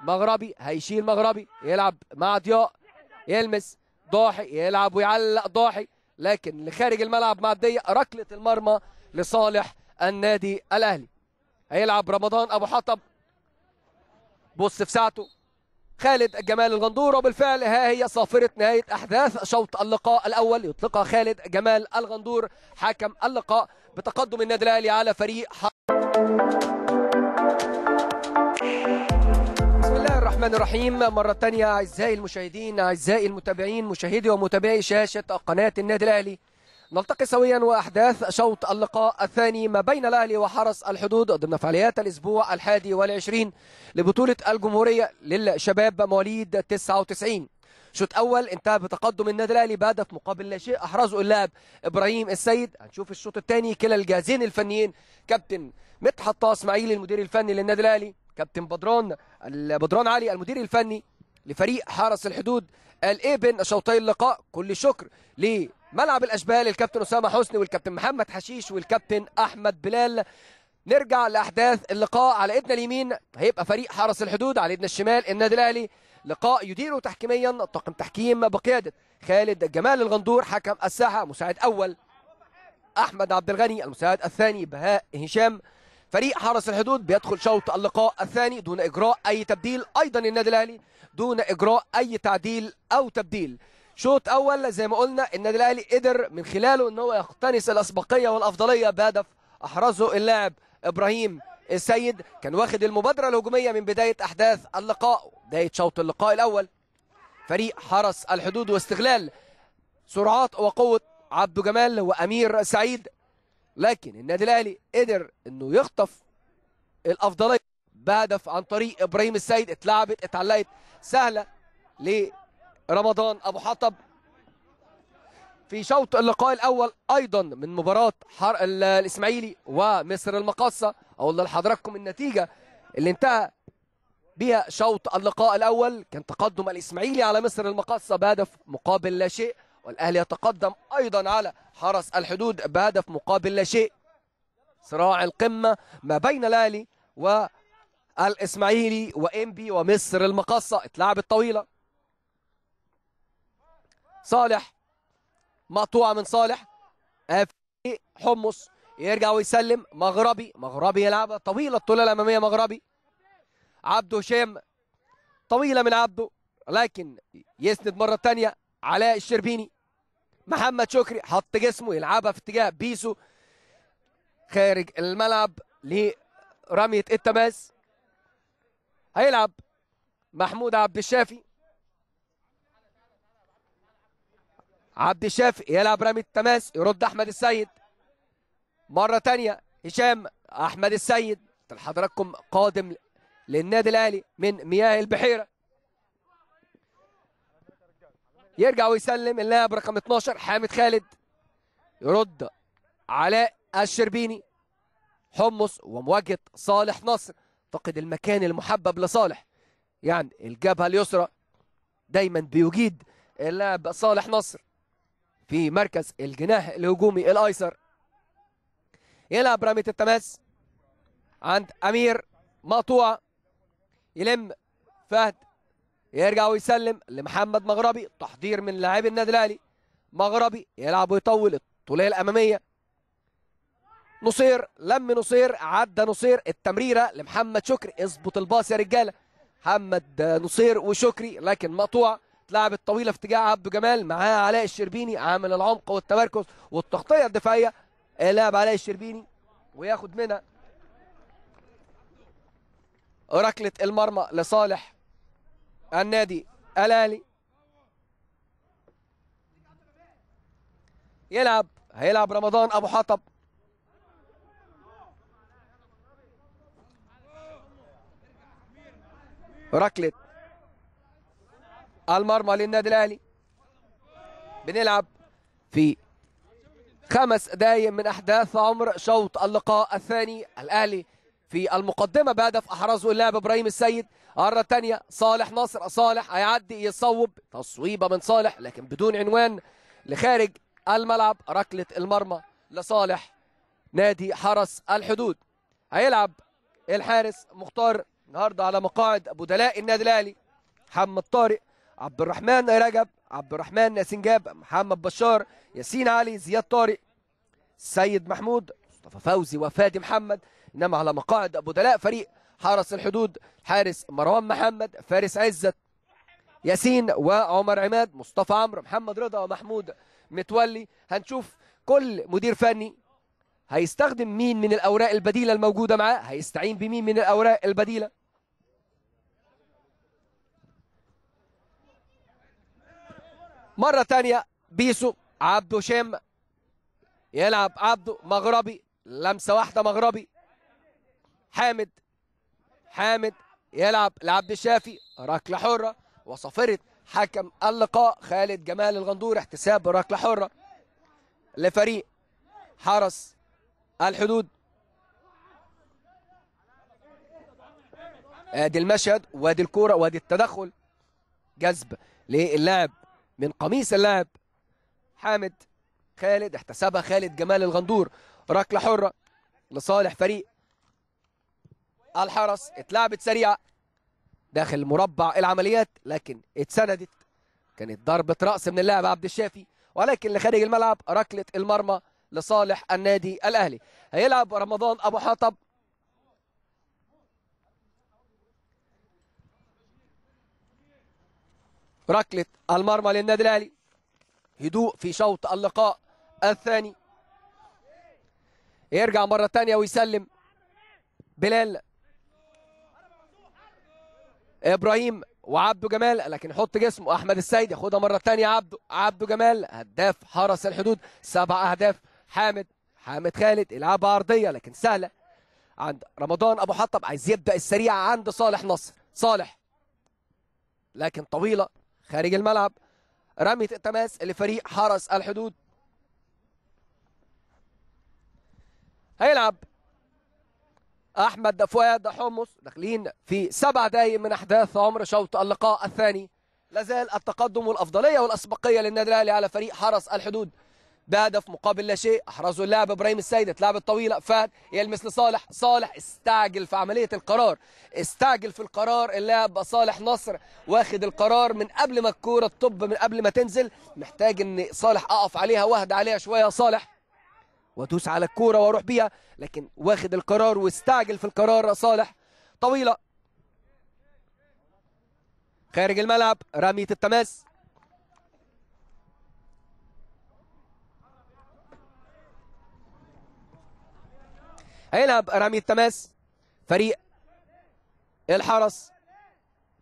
مغربي هيشيل مغربي يلعب مع ضياء يلمس ضاحي يلعب ويعلق ضاحي لكن لخارج الملعب معديه ركله المرمى لصالح النادي الاهلي هيلعب رمضان ابو حطب بص في ساعته خالد جمال الغندور وبالفعل ها هي صافرة نهاية أحداث شوط اللقاء الأول يطلقها خالد جمال الغندور حكم اللقاء بتقدم النادي الأهلي على فريق بسم الله الرحمن الرحيم مرة تانية أعزائي المشاهدين أعزائي المتابعين مشاهدي ومتابعي شاشة قناة النادي الأهلي نلتقي سويا واحداث شوط اللقاء الثاني ما بين الاهلي وحرس الحدود ضمن فعاليات الاسبوع الحادي والعشرين لبطوله الجمهوريه للشباب مواليد 99 شوط اول انتهى بتقدم النادي الاهلي بهدف مقابل لا شيء احرزه اللاعب ابراهيم السيد هنشوف الشوط الثاني كلا الجاهزين الفنيين كابتن مدحت طه اسماعيل المدير الفني للنادي الاهلي كابتن بدران بدران علي المدير الفني لفريق حرس الحدود الابن شوطي اللقاء كل شكر ملعب الاشبال الكابتن اسامه حسني والكابتن محمد حشيش والكابتن احمد بلال نرجع لاحداث اللقاء على ايدنا اليمين هيبقى فريق حرس الحدود على ايدنا الشمال النادي الاهلي لقاء يديره تحكيميا طاقم تحكيم بقياده خالد جمال الغندور حكم الساحه مساعد اول احمد عبد الغني المساعد الثاني بهاء هشام فريق حرس الحدود بيدخل شوط اللقاء الثاني دون اجراء اي تبديل ايضا النادي الاهلي دون اجراء اي تعديل او تبديل شوط اول زي ما قلنا النادي الاهلي قدر من خلاله ان هو يقتنص الاسبقيه والافضليه بهدف احرزه اللاعب ابراهيم السيد كان واخد المبادره الهجوميه من بدايه احداث اللقاء بدايه شوط اللقاء الاول فريق حرس الحدود واستغلال سرعات وقوه عبده جمال وامير سعيد لكن النادي الاهلي قدر انه يخطف الافضليه بهدف عن طريق ابراهيم السيد اتلعبت اتعلقت سهله رمضان ابو حطب في شوط اللقاء الاول ايضا من مباراه حر... الاسماعيلي ومصر المقاصه اقول لحضراتكم النتيجه اللي انتهى بها شوط اللقاء الاول كان تقدم الاسماعيلي على مصر المقاصه بهدف مقابل لا شيء والاهلي يتقدم ايضا على حرس الحدود بهدف مقابل لا شيء صراع القمه ما بين الاهلي والاسماعيلي وانبي ومصر المقاصه اتلعبت طويله صالح مقطوعه من صالح حمص يرجع ويسلم مغربي مغربي يلعبها طويله الطوله الاماميه مغربي عبده هشام طويله من عبده لكن يسند مره ثانيه علاء الشربيني محمد شكري حط جسمه يلعبها في اتجاه بيسو خارج الملعب لرميه التماس هيلعب محمود عبد الشافي عبد الشافي يلعب رامي التماس يرد احمد السيد مره تانية هشام احمد السيد حضراتكم قادم للنادي الاهلي من مياه البحيره يرجع ويسلم اللاعب رقم 12 حامد خالد يرد علاء الشربيني حمص ومواجهه صالح نصر فقد المكان المحبب لصالح يعني الجبهه اليسرى دايما بيجيد اللاعب صالح نصر في مركز الجناح الهجومي الايسر يلعب رميه التماس عند امير مقطوع يلم فهد يرجع ويسلم لمحمد مغربي تحضير من لاعبي النادي الاهلي مغربي يلعب ويطول الطوليه الاماميه نصير لم نصير عدى نصير التمريره لمحمد شكري اظبط الباص يا رجاله محمد نصير وشكري لكن مقطوع اتلعبت طويله في اتجاه عبد جمال معاه علاء الشربيني عامل العمق والتمركز والتغطيه الدفاعيه إيه لاعب علاء الشربيني وياخد منها ركله المرمى لصالح النادي الاهلي يلعب هيلعب رمضان ابو حطب ركله المرمى للنادي الاهلي بنلعب في خمس دقايق من احداث عمر شوط اللقاء الثاني الاهلي في المقدمه بهدف احرزه اللاعب ابراهيم السيد مره ثانيه صالح ناصر صالح هيعدي يصوب تصويبه من صالح لكن بدون عنوان لخارج الملعب ركله المرمى لصالح نادي حرس الحدود هيلعب الحارس مختار النهارده على مقاعد بدلاء النادي الاهلي محمد طارق عبد الرحمن رجب عبد الرحمن جاب محمد بشار ياسين علي زياد طارق سيد محمود مصطفى فوزي وفادي محمد انما على مقاعد بدلاء فريق حرس الحدود حارس مروان محمد فارس عزت ياسين وعمر عماد مصطفى عمرو محمد رضا ومحمود متولي هنشوف كل مدير فني هيستخدم مين من الاوراق البديله الموجوده معاه هيستعين بمين من الاوراق البديله مرة تانية بيسو عبده شام يلعب عبده مغربي لمسة واحدة مغربي حامد حامد يلعب لعبد الشافي ركلة حرة وصفرة حكم اللقاء خالد جمال الغندور احتساب ركلة حرة لفريق حرس الحدود ادي آه، المشهد وادي الكوره وادي التدخل جذب للاعب من قميص اللاعب حامد خالد احتسبها خالد جمال الغندور ركله حره لصالح فريق الحرس اتلعبت سريعه داخل مربع العمليات لكن اتسندت كانت ضربه راس من اللاعب عبد الشافي ولكن لخارج الملعب ركله المرمى لصالح النادي الاهلي هيلعب رمضان ابو حطب ركلة المرمى للنادي الاهلي هدوء في شوط اللقاء الثاني يرجع مرة تانية ويسلم بلال ابراهيم وعبده جمال لكن حط جسمه احمد السيد ياخدها مرة تانية عبده عبده جمال هداف حرس الحدود سبع اهداف حامد حامد خالد يلعبها عرضية لكن سهلة عند رمضان ابو حطب عايز يبدأ السريع عند صالح نصر صالح لكن طويلة خارج الملعب رمية التماس لفريق حرس الحدود هيلعب احمد فؤاد حمص داخلين في سبع دقايق من احداث عمر شوط اللقاء الثاني لازال التقدم والافضليه والاسبقيه للنادي الاهلي على فريق حرس الحدود بهدف مقابل لا شيء احرزه اللاعب ابراهيم السيد اتلعب الطويله فات يلمس لصالح صالح استعجل في عمليه القرار استعجل في القرار اللاعب صالح نصر واخد القرار من قبل ما الكوره تطب من قبل ما تنزل محتاج ان صالح اقف عليها واهدى عليها شويه صالح وادوس على الكوره واروح بيها لكن واخد القرار واستعجل في القرار صالح طويله خارج الملعب رميه التماس هيلعب رمي التماس فريق الحرس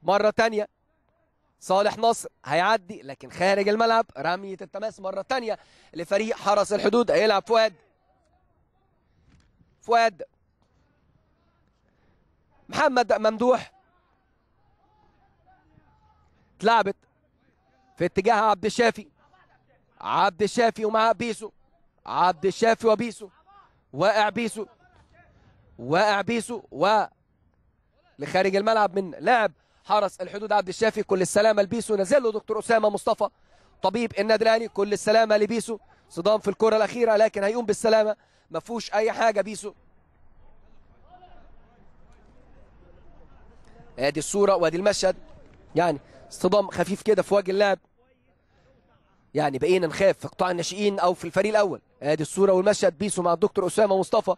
مرة تانية صالح نصر هيعدي لكن خارج الملعب رمية التماس مرة تانية لفريق حرس الحدود هيلعب فؤاد فؤاد محمد ممدوح اتلعبت في اتجاه عبد الشافي عبد الشافي ومعاه بيسو عبد الشافي وبيسو واقع بيسو وأعبيسو و لخارج الملعب من لاعب حرس الحدود عبد الشافي كل السلامة لبيسو نزل له دكتور أسامة مصطفى طبيب النادي الأهلي كل السلامة لبيسو صدام في الكرة الأخيرة لكن هيقوم بالسلامة ما فيهوش أي حاجة بيسو ادي الصورة وادي المشهد يعني صدام خفيف كده في وجه اللاعب يعني بقينا نخاف في قطاع الناشئين او في الفريق الاول ادي الصوره والمشهد بيسو مع الدكتور اسامه مصطفى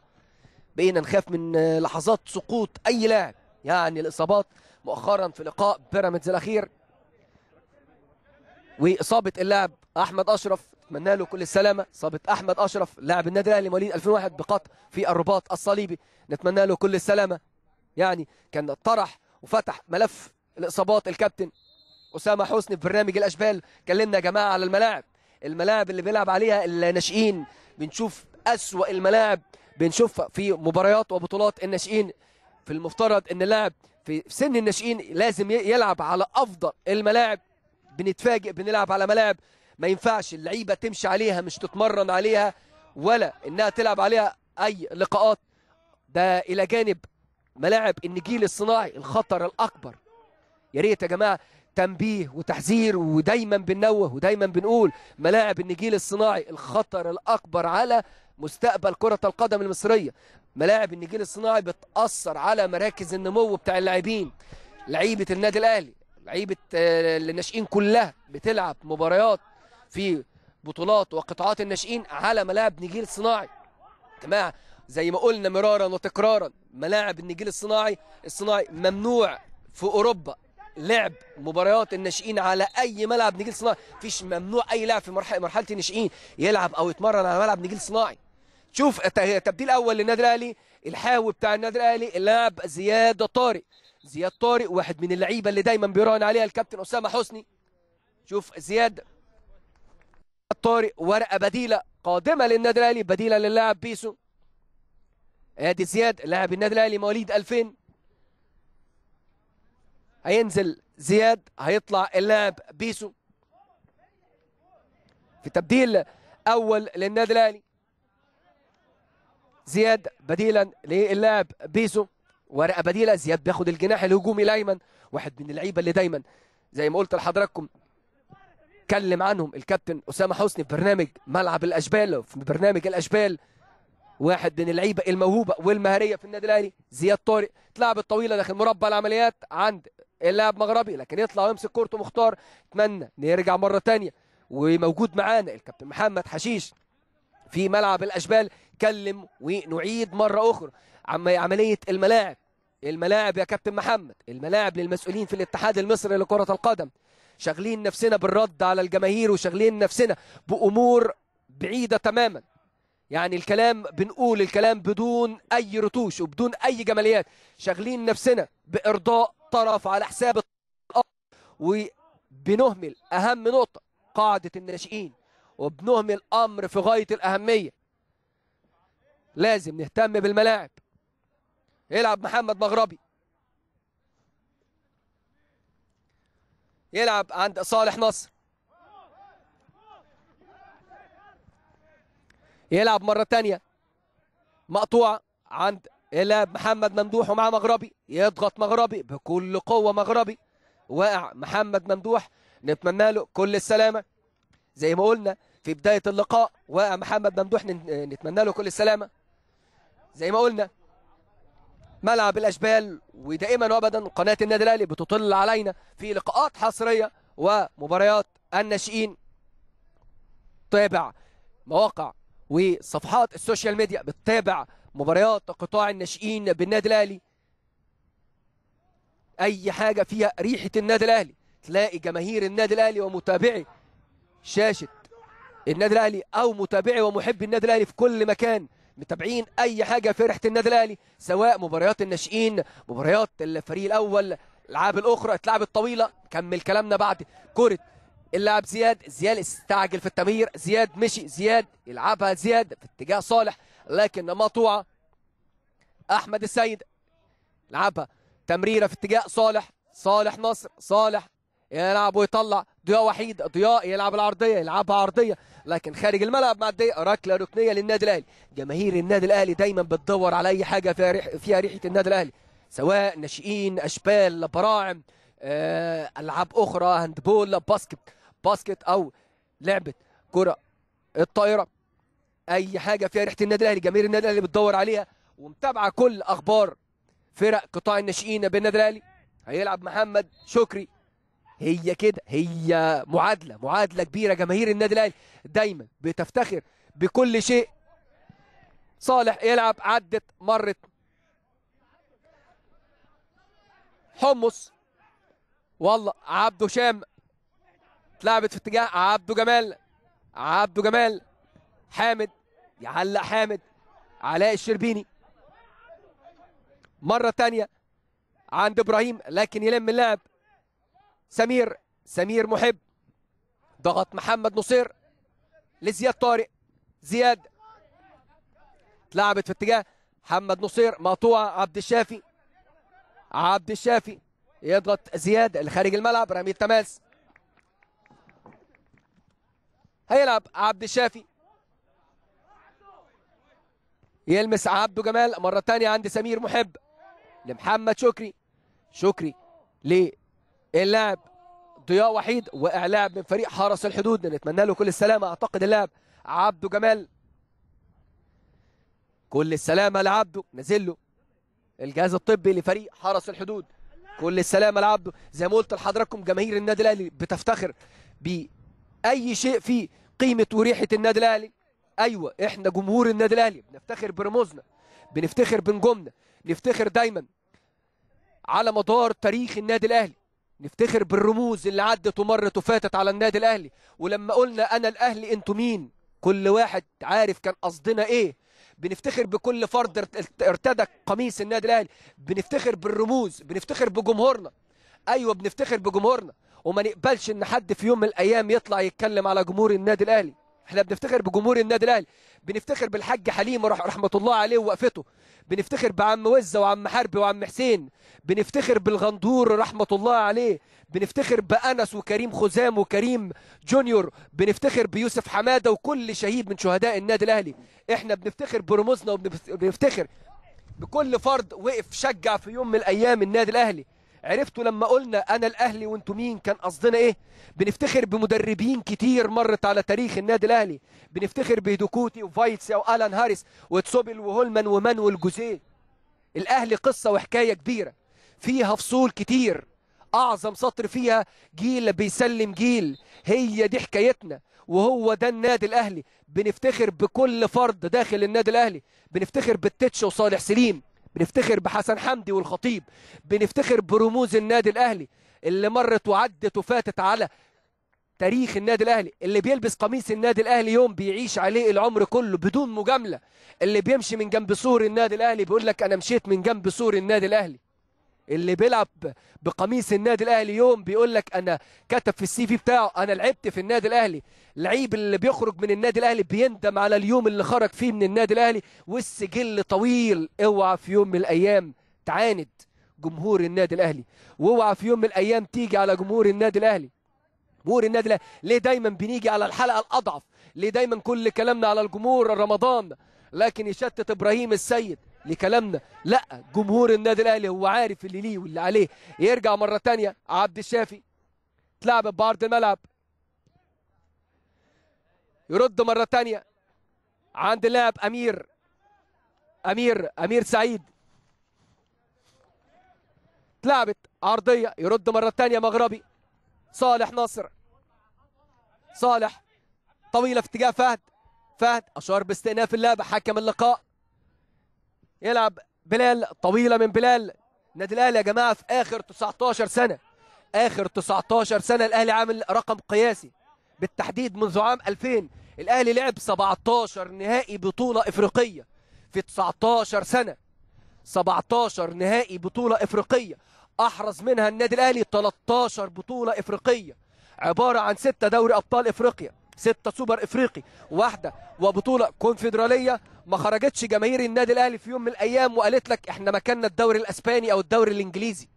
بقينا نخاف من لحظات سقوط اي لاعب يعني الاصابات مؤخرا في لقاء بيراميدز الاخير واصابه اللاعب احمد اشرف اتمنى له كل السلامه اصابه احمد اشرف لاعب النادي الاهلي مواليد 2001 بقطع في الرباط الصليبي نتمنى له كل السلامه يعني كان طرح وفتح ملف الاصابات الكابتن اسامه حسني في برنامج الاشبال كلمنا يا جماعه على الملاعب الملاعب اللي بيلعب عليها الناشئين بنشوف اسوا الملاعب بنشوف في مباريات وبطولات الناشئين في المفترض ان اللاعب في سن الناشئين لازم يلعب على افضل الملاعب بنتفاجئ بنلعب على ملاعب ما ينفعش اللعيبه تمشي عليها مش تتمرن عليها ولا انها تلعب عليها اي لقاءات ده الى جانب ملاعب النجيل الصناعي الخطر الاكبر يا ريت يا جماعه تنبيه وتحذير ودايما بننوه ودايما بنقول ملاعب النجيل الصناعي الخطر الاكبر على مستقبل كرة القدم المصرية ملاعب النجيل الصناعي بتأثر على مراكز النمو بتاع اللاعبين لعيبة النادي الأهلي لعيبة آه، الناشئين كلها بتلعب مباريات في بطولات وقطاعات الناشئين على ملاعب نجيل صناعي جماعة زي ما قلنا مرارا وتكرارا ملاعب النجيل الصناعي الصناعي ممنوع في أوروبا لعب مباريات الناشئين على اي ملعب نجيل صناعي مفيش ممنوع اي لاعب في مرحله مرحله الناشئين يلعب او يتمرن على ملعب نجيل صناعي شوف تبديل اول للنادي الاهلي الحاوي بتاع النادي الاهلي اللاعب زياد طارق زياد طارق واحد من اللعيبه اللي دايما بيراهن عليها الكابتن اسامه حسني شوف زياد طارق ورقه بديله قادمه للنادي الاهلي بديله للاعب بيسو ادي زياد لاعب النادي الاهلي مواليد 2000 هينزل زياد هيطلع اللاعب بيسو في تبديل اول للنادي الاهلي زياد بديلا للاعب بيسو ورقه بديله زياد بياخد الجناح الهجومي الايمن واحد من اللعيبه اللي دايما زي ما قلت لحضراتكم اتكلم عنهم الكابتن اسامه حسني في برنامج ملعب الاشبال في برنامج الاشبال واحد من اللعيبه الموهوبه والمهاريه في النادي الاهلي زياد طارق اتلعبت طويله داخل مربع العمليات عند اللاعب مغربي لكن يطلع ويمسك كورته مختار اتمنى ان يرجع مره ثانيه وموجود معانا الكابتن محمد حشيش في ملعب الاشبال كلم ونعيد مره اخرى عم عمليه الملاعب الملاعب يا كابتن محمد الملاعب للمسؤولين في الاتحاد المصري لكره القدم شغلين نفسنا بالرد على الجماهير وشغلين نفسنا بامور بعيده تماما يعني الكلام بنقول الكلام بدون اي رتوش وبدون اي جماليات شغلين نفسنا بارضاء الطرف على حساب الطرف وبنهمل أهم نقطة قاعدة الناشئين وبنهمل أمر في غاية الأهمية لازم نهتم بالملاعب يلعب محمد مغربي يلعب عند صالح نصر يلعب مرة تانية مقطوعة عند الى محمد ممدوح ومع مغربي يضغط مغربي بكل قوه مغربي واقع محمد ممدوح نتمنى له كل السلامه زي ما قلنا في بدايه اللقاء واقع محمد ممدوح نتمنى له كل السلامه زي ما قلنا ملعب الاشبال ودائما وابدا قناه النادي الاهلي بتطل علينا في لقاءات حصريه ومباريات الناشئين تابع مواقع وصفحات السوشيال ميديا بتتابع مباريات قطاع الناشئين بالنادي الاهلي اي حاجه فيها ريحه النادي الاهلي تلاقي جماهير النادي الاهلي ومتابعي شاشه النادي الاهلي او متابعي ومحبي النادي الاهلي في كل مكان متابعين اي حاجه في ريحه النادي الاهلي سواء مباريات الناشئين مباريات الفريق الاول الالعاب الاخرى اتلعبت طويله كمل كلامنا بعد كره اللاعب زياد زياد استعجل في التمرير زياد مشي زياد يلعبها زياد في اتجاه صالح لكن مقطوعه احمد السيد لعبها تمريره في اتجاه صالح صالح نصر صالح يلعب ويطلع ضياء وحيد ضياء يلعب العرضيه يلعبها عرضيه لكن خارج الملعب معديه ركله ركنيه للنادي الاهلي جماهير النادي الاهلي دايما بتدور على اي حاجه فيها ريح فيها ريحه النادي الاهلي سواء ناشئين اشبال براعم آه، العاب اخرى هاندبول باسكت باسكت او لعبه كره الطائره اي حاجه فيها ريحه النادي الاهلي جماهير النادي الاهلي بتدور عليها ومتابعه كل اخبار فرق قطاع الناشئين بالنادي الاهلي هيلعب محمد شكري هي كده هي معادله معادله كبيره جماهير النادي الاهلي دايما بتفتخر بكل شيء صالح يلعب عدت مرت حمص والله عبده شام اتلعبت في اتجاه عبده جمال عبده جمال حامد يعلق حامد علاء الشربيني مرة تانية عند إبراهيم لكن يلم اللعب سمير سمير محب ضغط محمد نصير لزياد طارق زياد اتلعبت في اتجاه محمد نصير مقطوعة عبد الشافي عبد الشافي يضغط زياد لخارج الملعب رمي التماس هيلعب عبد الشافي يلمس عبده جمال مرة تانية عند سمير محب لمحمد شكري شكري للاعب ضياء وحيد وقع لاعب من فريق حرس الحدود نتمنى له كل السلامة أعتقد اللاعب عبده جمال كل السلامة لعبده نزل له الجهاز الطبي لفريق حرس الحدود كل السلامة لعبده زي ما قلت لحضراتكم جماهير النادي الأهلي بتفتخر بأي شيء في قيمة وريحة النادي الأهلي ايوه احنا جمهور النادي الاهلي بنفتخر برموزنا بنفتخر بنجومنا نفتخر دايما على مدار تاريخ النادي الاهلي نفتخر بالرموز اللي عدت ومرت وفاتت على النادي الاهلي ولما قلنا انا الاهلي انتوا مين كل واحد عارف كان قصدنا ايه بنفتخر بكل فرد ارتدى قميص النادي الاهلي بنفتخر بالرموز بنفتخر بجمهورنا ايوه بنفتخر بجمهورنا وما نقبلش ان حد في يوم من الايام يطلع يتكلم على جمهور النادي الاهلي احنا بنفتخر بجمهور النادي الاهلي بنفتخر بالحاج حليم رحمه الله عليه ووقفته بنفتخر بعم وزه وعم حربي وعم حسين بنفتخر بالغندور رحمه الله عليه بنفتخر بانس وكريم خزام وكريم جونيور بنفتخر بيوسف حماده وكل شهيد من شهداء النادي الاهلي احنا بنفتخر برموزنا وبنفتخر بكل فرد وقف شجع في يوم من الايام النادي الاهلي عرفتوا لما قلنا انا الاهلي وانتم مين كان قصدنا ايه بنفتخر بمدربين كتير مرت على تاريخ النادي الاهلي بنفتخر بهدوكوتي او والان هاريس وتسوبل وهولمان ومانويل جوزيه الاهلي قصه وحكايه كبيره فيها فصول كتير اعظم سطر فيها جيل بيسلم جيل هي دي حكايتنا وهو ده النادي الاهلي بنفتخر بكل فرد داخل النادي الاهلي بنفتخر بالتتش وصالح سليم بنفتخر بحسن حمدي والخطيب بنفتخر برموز النادي الاهلي اللي مرت وعدت وفاتت على تاريخ النادي الاهلي اللي بيلبس قميص النادي الاهلي يوم بيعيش عليه العمر كله بدون مجامله اللي بيمشي من جنب سور النادي الاهلي بيقول لك انا مشيت من جنب سور النادي الاهلي اللي بيلعب بقميص النادي الاهلي يوم بيقول لك انا كتب في السي في بتاعه انا لعبت في النادي الاهلي لعيب اللي بيخرج من النادي الاهلي بيندم على اليوم اللي خرج فيه من النادي الاهلي والسجل طويل اوعى في يوم من الايام تعاند جمهور النادي الاهلي واوعى في يوم من الايام تيجي على جمهور النادي الاهلي جمهور النادي الاهلي ليه دايما بنيجي على الحلقه الاضعف ليه دايما كل كلامنا على الجمهور رمضان لكن يشتت ابراهيم السيد لكلامنا لا جمهور النادي الاهلي هو عارف اللي ليه واللي عليه يرجع مره ثانيه عبد الشافي اتلعبت بعرض الملعب يرد مره ثانيه عند اللاعب امير امير امير سعيد اتلعبت عرضيه يرد مره ثانيه مغربي صالح ناصر صالح طويله في اتجاه فهد فهد اشار باستئناف اللعب حكم اللقاء يلعب بلال طويله من بلال النادي الاهلي يا جماعه في اخر 19 سنه اخر 19 سنه الاهلي عامل رقم قياسي بالتحديد منذ عام 2000 الاهلي لعب 17 نهائي بطوله افريقيه في 19 سنه 17 نهائي بطوله افريقيه احرز منها النادي الاهلي 13 بطوله افريقيه عباره عن 6 دوري ابطال افريقيا ستة سوبر افريقي واحدة وبطولة كونفدرالية ما خرجتش جماهير النادي الاهلي في يوم من الايام وقالت لك احنا مكاننا الدوري الاسباني او الدوري الانجليزي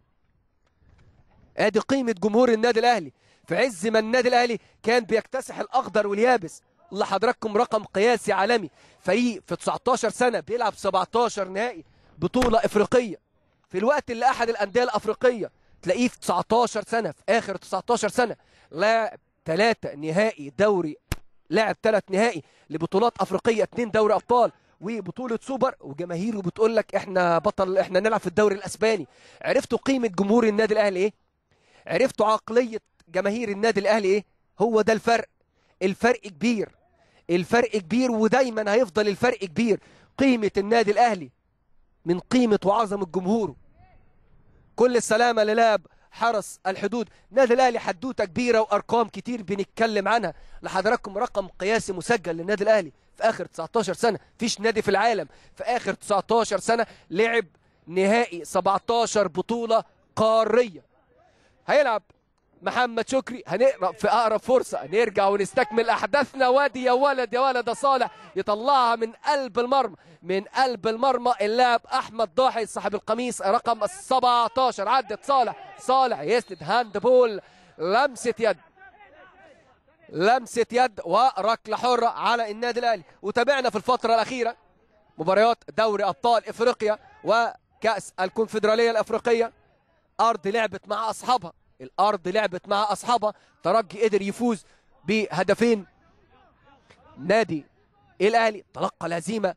ادي قيمة جمهور النادي الاهلي في عز ما النادي الاهلي كان بيكتسح الاخضر واليابس لحضراتكم رقم قياسي عالمي فريق في 19 سنة بيلعب 17 نهائي بطولة افريقية في الوقت اللي احد الاندية الافريقية تلاقيه في 19 سنة في اخر 19 سنة لاعب ثلاثة نهائي دوري لعب ثلاث نهائي لبطولات أفريقية اثنين دوري أبطال وبطولة سوبر وجماهيره بتقول لك احنا بطل احنا نلعب في الدوري الاسباني عرفتوا قيمة جمهور النادي الاهلي ايه عرفتوا عقلية جماهير النادي الاهلي ايه هو ده الفرق الفرق كبير الفرق كبير ودايما هيفضل الفرق كبير قيمة النادي الاهلي من قيمة وعظمة جمهوره كل السلامة للاب حرس الحدود نادي الاهلي حدوته كبيره وارقام كتير بنتكلم عنها لحضراتكم رقم قياسي مسجل للنادي الاهلي في اخر 19 سنه فيش نادي في العالم في اخر 19 سنه لعب نهائي 17 بطوله قاريه هيلعب محمد شكري هنقرا في اقرب فرصه نرجع ونستكمل احداثنا وادي يا ولد يا ولد يا صالح يطلعها من قلب المرمى من قلب المرمى اللاعب احمد ضاحي صاحب القميص رقم 17 عدت صالح صالح يسند هاند بول لمسه يد لمسه يد وركله حره على النادي الاهلي وتابعنا في الفتره الاخيره مباريات دوري ابطال افريقيا وكاس الكونفدراليه الافريقيه ارض لعبت مع اصحابها الارض لعبت مع اصحابها ترجي قدر يفوز بهدفين نادي الاهلي تلقى الهزيمه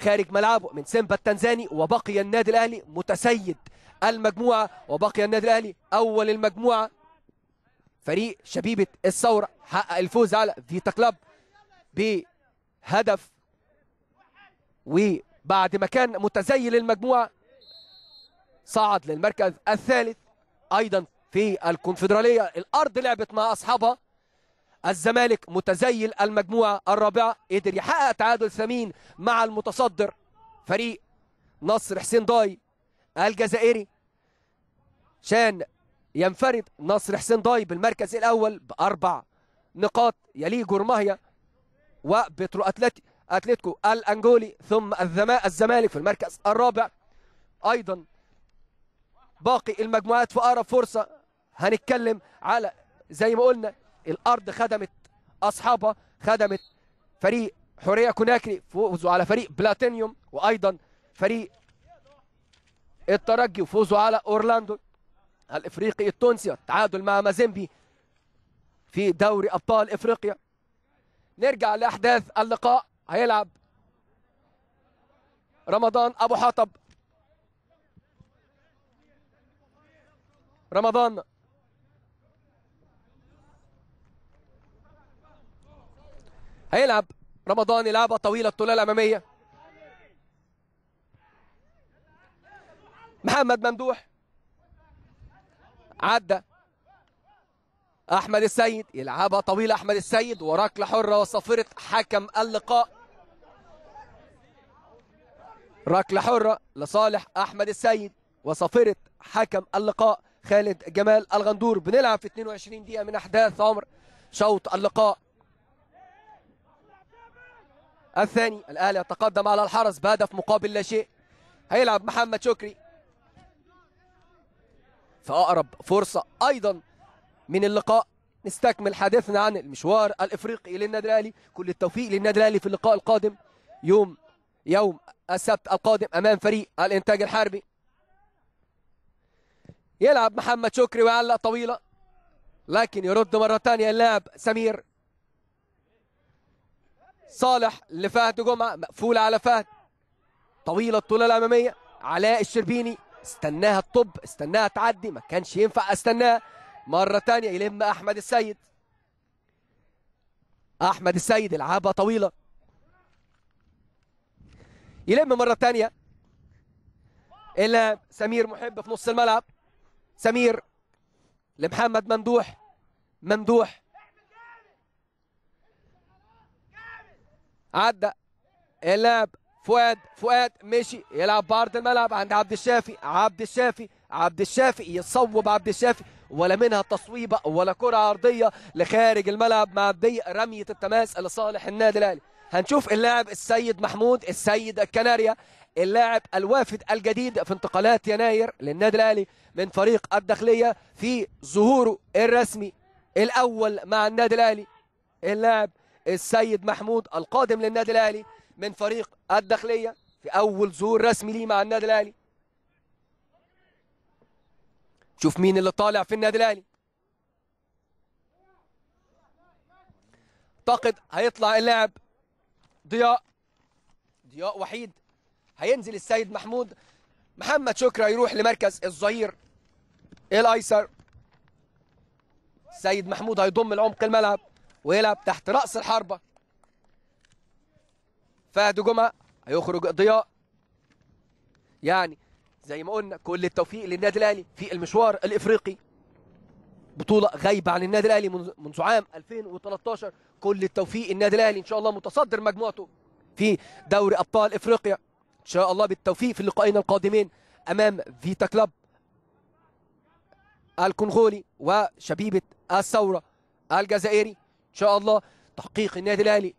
خارج ملعبه من سيمبا التنزاني وبقي النادي الاهلي متسيد المجموعه وبقي النادي الاهلي اول المجموعه فريق شبيبه الثوره حقق الفوز على فيتا كلاب بهدف وبعد ما كان متزيل المجموعه صعد للمركز الثالث ايضا في الكونفدرالية الأرض لعبت مع أصحابها الزمالك متزيل المجموعة الرابعة قدر يحقق تعادل ثمين مع المتصدر فريق نصر حسين داي الجزائري شان ينفرد نصر حسين داي بالمركز الأول بأربع نقاط يليه جورماهيا وبترو أتلتي أتلتيكو الأنجولي ثم الزمالك في المركز الرابع أيضا باقي المجموعات في أقرب فرصة هنتكلم على زي ما قلنا الارض خدمت اصحابها خدمت فريق حوريه كوناكري فوزوا على فريق بلاتينيوم وايضا فريق الترجي وفوزوا على اورلاندو الافريقي التونسي تعادل مع مازيمبي في دوري ابطال افريقيا نرجع لاحداث اللقاء هيلعب رمضان ابو حطب رمضان هيلعب رمضان يلعبها طويله الطوله الاماميه محمد ممدوح عدى احمد السيد يلعبها طويله احمد السيد وركله حره وصفره حكم اللقاء ركله حره لصالح احمد السيد وصفره حكم اللقاء خالد جمال الغندور بنلعب في 22 دقيقه من احداث عمر شوط اللقاء الثاني الأهلي يتقدم على الحرس بهدف مقابل لا شيء هيلعب محمد شكري فأقرب فرصة أيضا من اللقاء نستكمل حديثنا عن المشوار الإفريقي للنادي الأهلي كل التوفيق للنادي الأهلي في اللقاء القادم يوم يوم السبت القادم أمام فريق الإنتاج الحربي يلعب محمد شكري ويعلق طويلة لكن يرد مرة ثانية اللاعب سمير صالح لفهد جمعة مقفولة على فهد طويلة الطولة الأمامية علاء الشربيني استناها الطب استناها تعدي ما كانش ينفع استناها مرة تانية يلم أحمد السيد أحمد السيد العابه طويلة يلم مرة تانية إلى سمير محب في نص الملعب سمير لمحمد ممدوح ممدوح عدى اللعب فؤاد فؤاد مشي يلعب بعرض الملعب عند عبد الشافي عبد الشافي عبد الشافي يصوب عبد الشافي ولا منها تصويبه ولا كره عرضيه لخارج الملعب بي رميه التماس لصالح النادي الاهلي هنشوف اللاعب السيد محمود السيد الكناريا اللاعب الوافد الجديد في انتقالات يناير للنادي الاهلي من فريق الداخليه في ظهوره الرسمي الاول مع النادي الاهلي اللاعب السيد محمود القادم للنادي الاهلي من فريق الداخليه في اول ظهور رسمي ليه مع النادي الاهلي شوف مين اللي طالع في النادي الاهلي اعتقد هيطلع اللاعب ضياء ضياء وحيد هينزل السيد محمود محمد شكرا يروح لمركز الظهير الايسر سيد محمود هيضم العمق الملعب ويلعب تحت راس الحربه فهد جمعه هيخرج ضياء يعني زي ما قلنا كل التوفيق للنادي الاهلي في المشوار الافريقي بطوله غايبه عن النادي الاهلي منذ عام 2013 كل التوفيق النادي الاهلي ان شاء الله متصدر مجموعته في دوري ابطال افريقيا ان شاء الله بالتوفيق في اللقائين القادمين امام فيتا كلاب الكونغولي وشبيبه الثوره الجزائري إن شاء الله تحقيق النادي الأهلي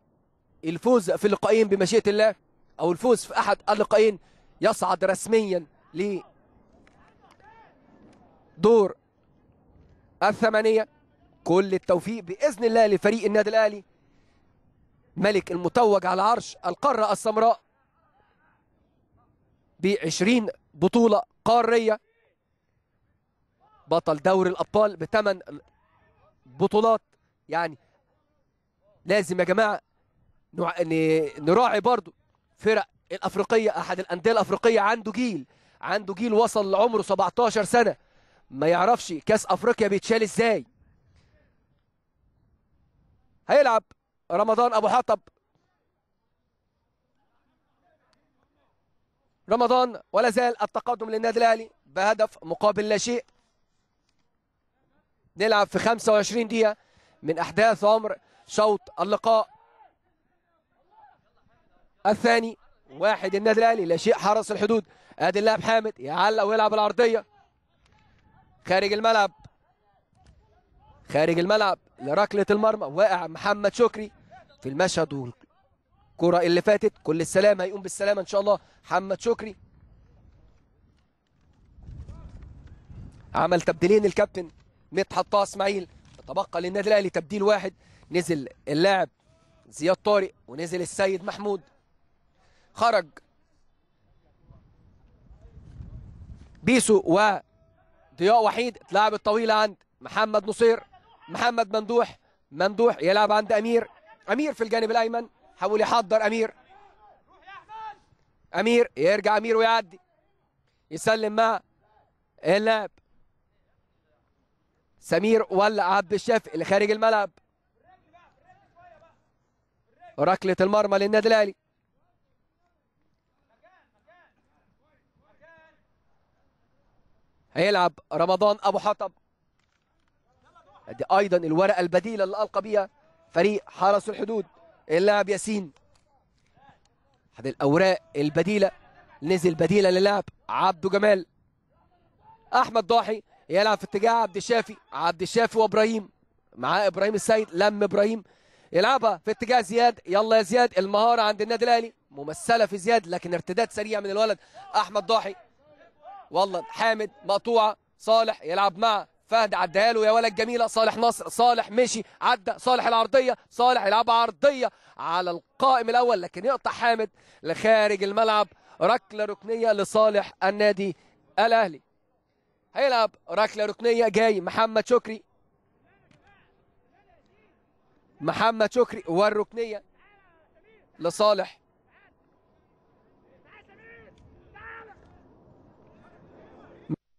الفوز في اللقائين بمشيئة الله أو الفوز في أحد اللقائين يصعد رسميا ل دور الثمانية كل التوفيق بإذن الله لفريق النادي الأهلي ملك المتوج على عرش القارة السمراء ب 20 بطولة قارية بطل دوري الأبطال بثمان بطولات يعني لازم يا جماعه نوع... يعني نراعي برضو فرق الافريقيه احد الانديه الافريقيه عنده جيل عنده جيل وصل لعمره 17 سنه ما يعرفش كاس افريقيا بيتشال ازاي هيلعب رمضان ابو حطب رمضان ولا زال التقدم للنادي الاهلي بهدف مقابل لا شيء نلعب في 25 دقيقه من احداث عمر شوط اللقاء الثاني واحد النادي الاهلي لا شيء حرس الحدود ادي اللاعب حامد يعلق ويلعب العرضيه خارج الملعب خارج الملعب لركله المرمى واقع محمد شكري في المشهد والكره اللي فاتت كل السلام هيقوم بالسلامه ان شاء الله محمد شكري عمل تبديلين الكابتن مدحت طه اسماعيل تبقى للنادي الاهلي تبديل واحد نزل اللاعب زياد طارق ونزل السيد محمود خرج بيسو وضياء وحيد اتلعب الطويلة عند محمد نصير محمد ممدوح ممدوح يلعب عند أمير أمير في الجانب الأيمن حاول يحضر أمير أمير يرجع أمير ويعدي يسلم مع اللاعب سمير ولا عبد الشافي اللي خارج الملعب ركله المرمى للنادي الاهلي هيلعب رمضان ابو حطب دي ايضا الورقه البديله اللي القى بيها فريق حرس الحدود اللاعب ياسين هذه الاوراق البديله نزل بديله للاعب عبده جمال احمد ضاحي يلعب في اتجاه عبد الشافي عبد الشافي وابراهيم معاه ابراهيم السيد لم ابراهيم يلعبها في اتجاه زياد يلا يا زياد المهارة عند النادي الاهلي ممثلة في زياد لكن ارتداد سريع من الولد أحمد ضاحي والله حامد مقطوعة صالح يلعب مع فهد عدها له يا ولد جميلة صالح نصر صالح مشي عدى صالح العرضية صالح يلعبها عرضية على القائم الأول لكن يقطع حامد لخارج الملعب ركلة ركنية لصالح النادي الأهلي هيلعب ركلة ركنية جاي محمد شكري محمد شكري والركنية لصالح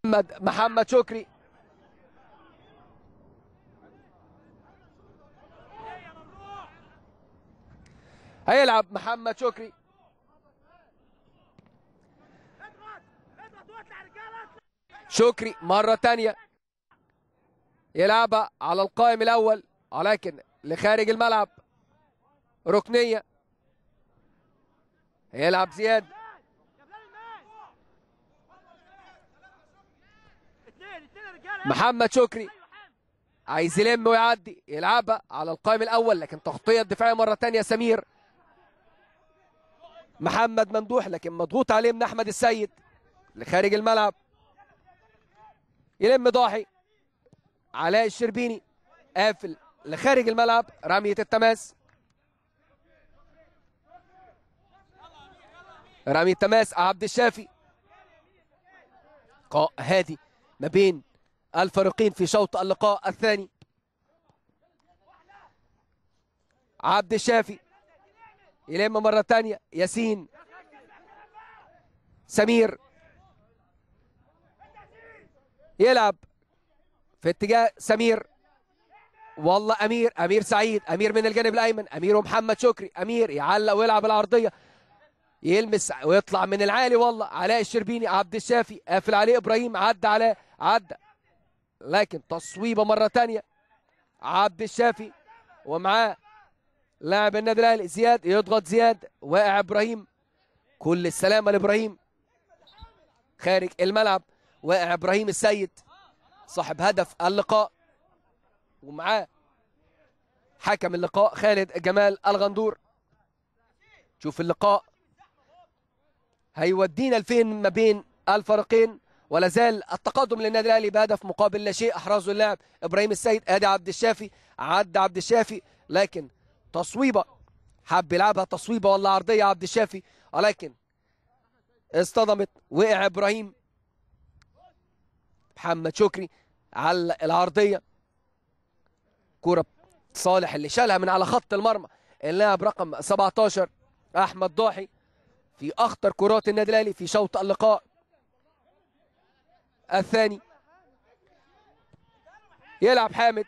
محمد محمد شكري هيلعب محمد شكري شكري مرة تانية يلعبها على القائم الأول ولكن لخارج الملعب ركنيه يلعب زياد محمد شكري عايز يلم ويعدي يلعبها على القائم الاول لكن تغطيه الدفاعيه مره ثانيه سمير محمد ممدوح لكن مضغوط عليه من احمد السيد لخارج الملعب يلم ضاحي علاء الشربيني قافل لخارج الملعب رمية التماس رمية التماس عبد الشافي لقاء هادي ما بين الفريقين في شوط اللقاء الثاني عبد الشافي يلم مرة ثانية ياسين سمير يلعب في اتجاه سمير والله امير امير سعيد امير من الجانب الايمن امير ومحمد شكري امير يعلق ويلعب العرضيه يلمس ويطلع من العالي والله علاء الشربيني عبد الشافي قافل عليه ابراهيم عدى على عدى لكن تصويبه مره ثانيه عبد الشافي ومعاه لاعب النادي الاهلي زياد يضغط زياد واقع ابراهيم كل السلامه لابراهيم خارج الملعب واقع ابراهيم السيد صاحب هدف اللقاء ومعاه حكم اللقاء خالد جمال الغندور شوف اللقاء هيودينا لفين ما بين الفريقين ولا زال التقدم للنادي الاهلي بهدف مقابل لا شيء احرزه اللاعب ابراهيم السيد ادي عبد الشافي عدى عبد الشافي لكن تصويبه حب يلعبها تصويبه ولا عرضيه عبد الشافي ولكن اصطدمت وقع ابراهيم محمد شكري على العرضيه كوره صالح اللي شالها من على خط المرمى اللاعب رقم 17 احمد ضاحي في اخطر كرات النادي الاهلي في شوط اللقاء الثاني يلعب حامد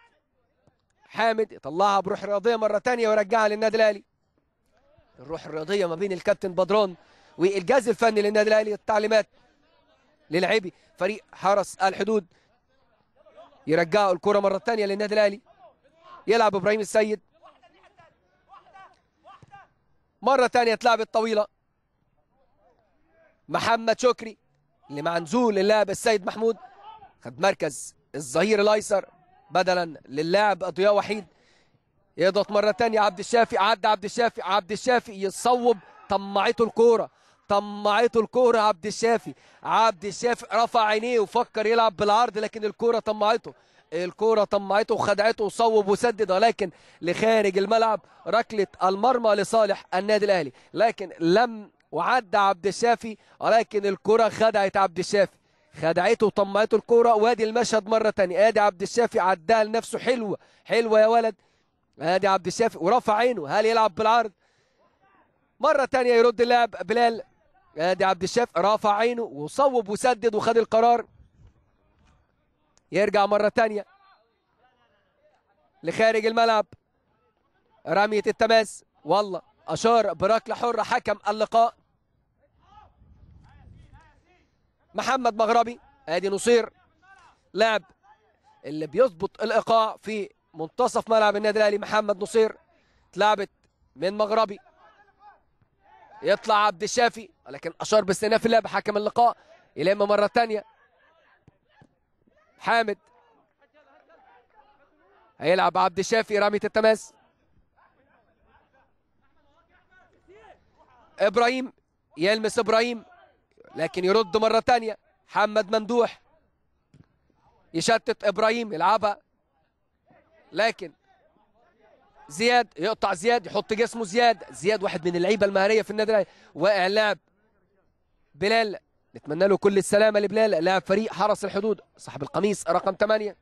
حامد يطلعها بروح رياضيه مره ثانيه ويرجعها للنادي الاهلي الروح الرياضيه ما بين الكابتن بدران والجهاز الفني للنادي الاهلي التعليمات للاعبي فريق حرس الحدود يرجعوا الكره مره ثانيه للنادي الاهلي يلعب ابراهيم السيد مره ثانيه اتلعبت طويله محمد شكري اللي نزول اللاعب السيد محمود خد مركز الظهير الايسر بدلا للاعب ضياء وحيد يضغط مره ثانيه عبد الشافي عدى عبد الشافي عبد الشافي يصوب طمعته الكوره طمعته الكوره عبد الشافي عبد الشافي رفع عينيه وفكر يلعب بالعرض لكن الكوره طمعته الكرة طمعته وخدعته وصوب وسدد ولكن لخارج الملعب ركلة المرمى لصالح النادي الأهلي لكن لم وعد عبد الشافي ولكن الكرة خدعت عبد الشافي خدعته وطمعته الكرة وادي المشهد مرة تانية ادي عبد الشافي عداها لنفسه حلوة حلوة يا ولد ادي عبد الشافي ورفع عينه هل يلعب بالعرض مرة تانية يرد اللاعب بلال ادي عبد الشافي رفع عينه وصوب وسدد وخد القرار يرجع مرة تانية لخارج الملعب رمية التماس والله أشار بركلة حرة حكم اللقاء محمد مغربي ادي نصير لاعب اللي بيظبط الايقاع في منتصف ملعب النادي الاهلي محمد نصير اتلعبت من مغربي يطلع عبد الشافي ولكن اشار باستئناف اللعب حكم اللقاء يلم مره ثانيه حامد هيلعب عبد الشافي رمية التماس ابراهيم يلمس ابراهيم لكن يرد مرة ثانية محمد ممدوح يشتت ابراهيم يلعبها لكن زياد يقطع زياد يحط جسمه زياد زياد واحد من اللعيبه المهاريه في النادي الاهلي واقع لعب بلال نتمنى له كل السلامة لبلال لاعب فريق حرس الحدود صاحب القميص رقم 8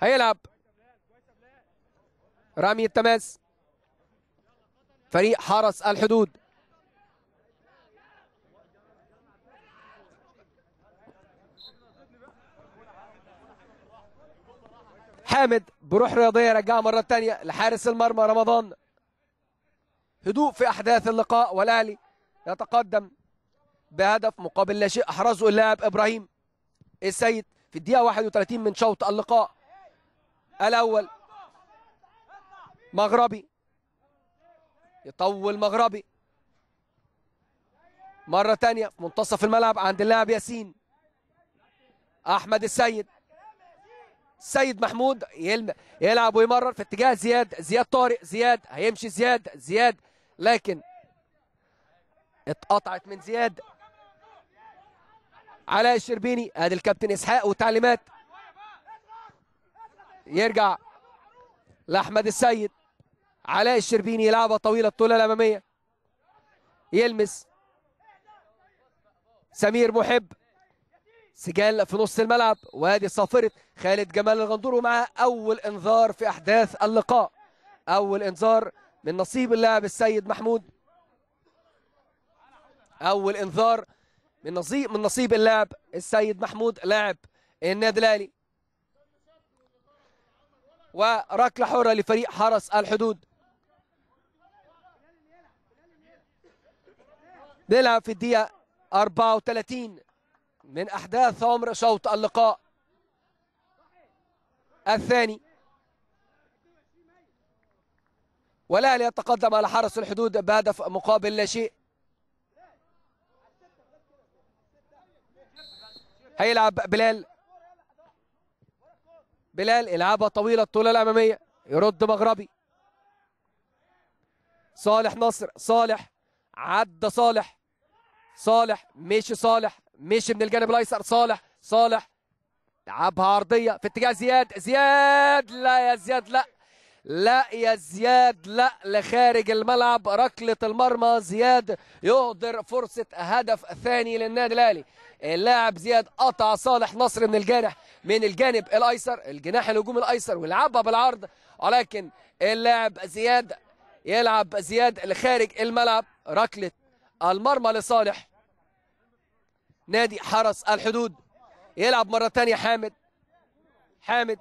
هيلعب رامي التماس فريق حرس الحدود حامد بروح رياضيه رجعها مره ثانيه لحارس المرمى رمضان هدوء في أحداث اللقاء والأهلي يتقدم بهدف مقابل لا شيء أحرزه اللاعب إبراهيم السيد في الدقيقة 31 من شوط اللقاء الأول مغربي يطول مغربي مرة ثانيه في منتصف الملعب عند اللاعب ياسين أحمد السيد سيد محمود يلعب ويمرر في اتجاه زياد زياد طارق زياد هيمشي زياد زياد لكن اتقطعت من زياد علاء الشربيني ادي الكابتن اسحاق وتعليمات يرجع لاحمد السيد علاء الشربيني لعبه طويله الطوله الاماميه يلمس سمير محب سجال في نص الملعب وادي صافره خالد جمال الغندور ومعاه اول انذار في احداث اللقاء اول انذار من نصيب اللاعب السيد محمود اول انذار من نصيب من نصيب اللاعب السيد محمود لاعب النادي الاهلي وركله حره لفريق حرس الحدود بيلعب في الدقيقه 34 من احداث عمر شوط اللقاء الثاني والاهلي يتقدم على حرس الحدود بهدف مقابل لا شيء هيلعب بلال بلال يلعبها طويله الطوله الاماميه يرد مغربي صالح نصر صالح عدى صالح صالح مشي صالح مشي من الجانب الايسر صالح صالح لعبها عرضيه في اتجاه زياد زياد لا يا زياد لا لا يا زياد لا لخارج الملعب ركلة المرمى زياد يهدر فرصة هدف ثاني للنادي الأهلي اللاعب زياد قطع صالح نصر من الجانح من الجانب الأيسر الجناح الهجوم الأيسر ولعبها بالعرض ولكن اللاعب زياد يلعب زياد لخارج الملعب ركلة المرمى لصالح نادي حرس الحدود يلعب مرة تانية حامد حامد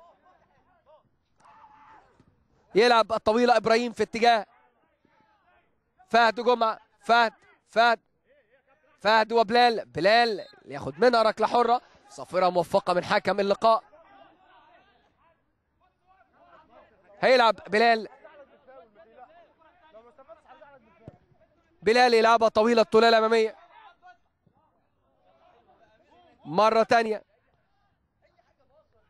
يلعب الطويلة إبراهيم في اتجاه فهد جمعة فهد فهد فهد وبلال بلال ياخد منها ركلة حرة صفرة موفقة من حكم اللقاء هيلعب بلال بلال يلعبها طويلة الطولة الأمامية مرة تانية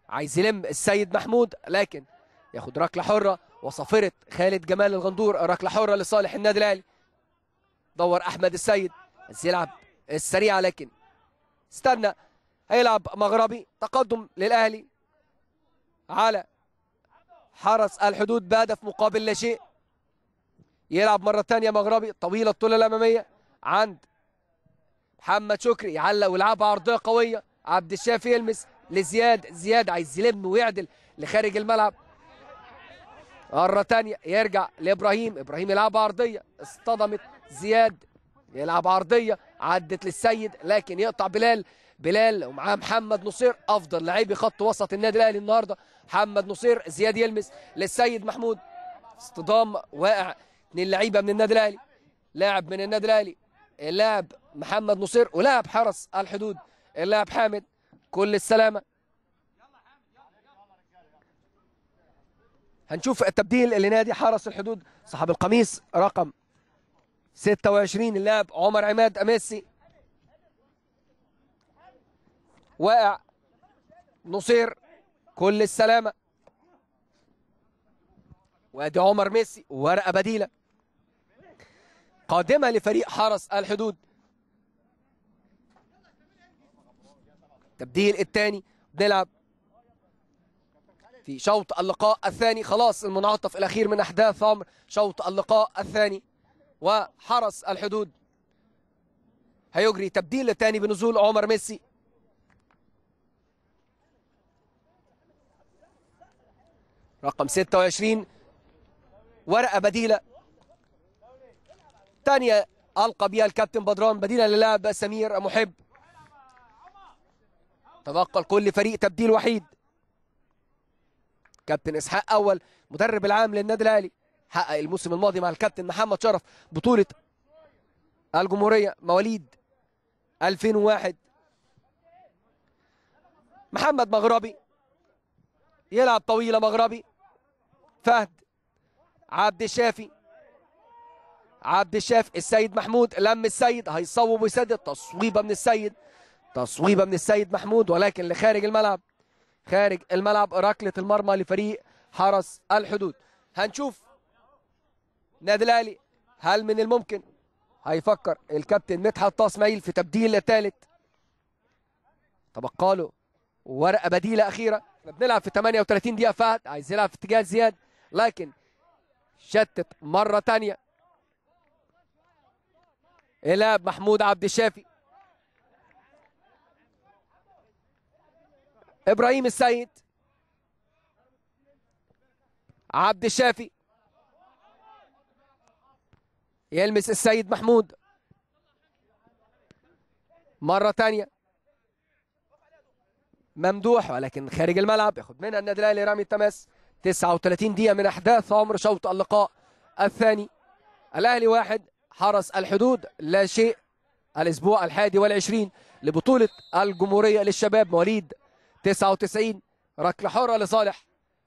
عايز يلم السيد محمود لكن ياخد ركلة حرة وصفرت خالد جمال الغندور ركلة حرة لصالح النادي الأهلي دور أحمد السيد بس يلعب السريعة لكن استنى هيلعب مغربي تقدم للأهلي على حرس الحدود بهدف مقابل لا شيء يلعب مرة ثانية مغربي طويلة الطول الأمامية عند محمد شكري يعلق ويلعبها عرضية قوية عبد الشافي يلمس لزياد زياد عايز يلم ويعدل لخارج الملعب مرة تانية يرجع لإبراهيم إبراهيم يلعب عرضية اصطدمت زياد يلعب عرضية عدت للسيد لكن يقطع بلال بلال ومعاه محمد نصير أفضل لعيبي خط وسط النادي الأهلي النهاردة محمد نصير زياد يلمس للسيد محمود اصطدام واقع اتنين لعيبة من النادي الأهلي لاعب من النادي الأهلي اللاعب محمد نصير ولاعب حرس الحدود اللاعب حامد كل السلامة هنشوف التبديل اللي نادي حرس الحدود صاحب القميص رقم 26 اللاعب عمر عماد أميسي واقع نصير كل السلامة وادي عمر ميسي ورقة بديلة قادمة لفريق حرس الحدود تبديل الثاني بنلعب في شوط اللقاء الثاني خلاص المنعطف الأخير من أحداث عمر شوط اللقاء الثاني وحرس الحدود هيجري تبديل الثاني بنزول عمر ميسي رقم 26 ورقة بديلة ثانية ألقى بها الكابتن بدران بديلة للاعب سمير محب تبقى لكل فريق تبديل وحيد كابتن اسحاق اول مدرب العام للنادي الاهلي حقق الموسم الماضي مع الكابتن محمد شرف بطوله الجمهوريه مواليد 2001 محمد مغربي يلعب طويله مغربي فهد عبد الشافي عبد الشافي السيد محمود لم السيد هيصوب ويسدد تصويبه من السيد تصويبه من السيد محمود ولكن لخارج الملعب خارج الملعب ركله المرمى لفريق حرس الحدود هنشوف نادي الاهلي هل من الممكن هيفكر الكابتن مدحت طه اسماعيل في تبديل الثالث تبقى له ورقه بديله اخيره احنا بنلعب في 38 دقيقه فهد عايز يلعب في اتجاه زياد لكن شتت مره ثانيه الهاب محمود عبد الشافي ابراهيم السيد عبد الشافي يلمس السيد محمود مرة تانية ممدوح ولكن خارج الملعب ياخد منها النادي الاهلي رامي التماس 39 دقيقة من أحداث عمر شوط اللقاء الثاني الأهلي واحد حرس الحدود لا شيء الأسبوع الحادي والعشرين لبطولة الجمهورية للشباب مواليد 99 ركله حره لصالح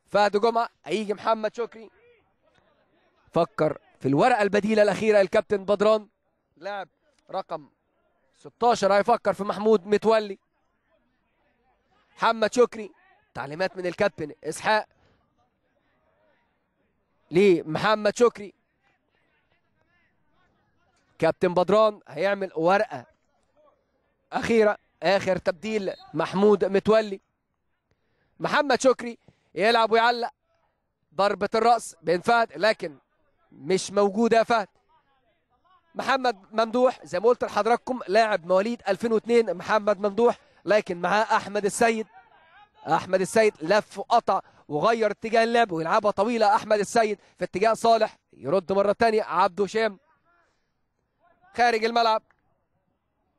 فهد جمعه هيجي محمد شكري فكر في الورقه البديله الاخيره الكابتن بدران لاعب رقم 16 هيفكر في محمود متولي محمد شكري تعليمات من الكابتن اسحاق لمحمد شكري كابتن بدران هيعمل ورقه اخيره اخر تبديل محمود متولي محمد شكري يلعب ويعلق ضربة الرأس بين فهد لكن مش موجودة فهد محمد ممدوح زي ما قلت لحضراتكم لاعب مواليد 2002 محمد ممدوح لكن معاه أحمد السيد أحمد السيد لف وقطع وغير اتجاه اللعب ويلعبها طويلة أحمد السيد في اتجاه صالح يرد مرة تانية عبده هشام خارج الملعب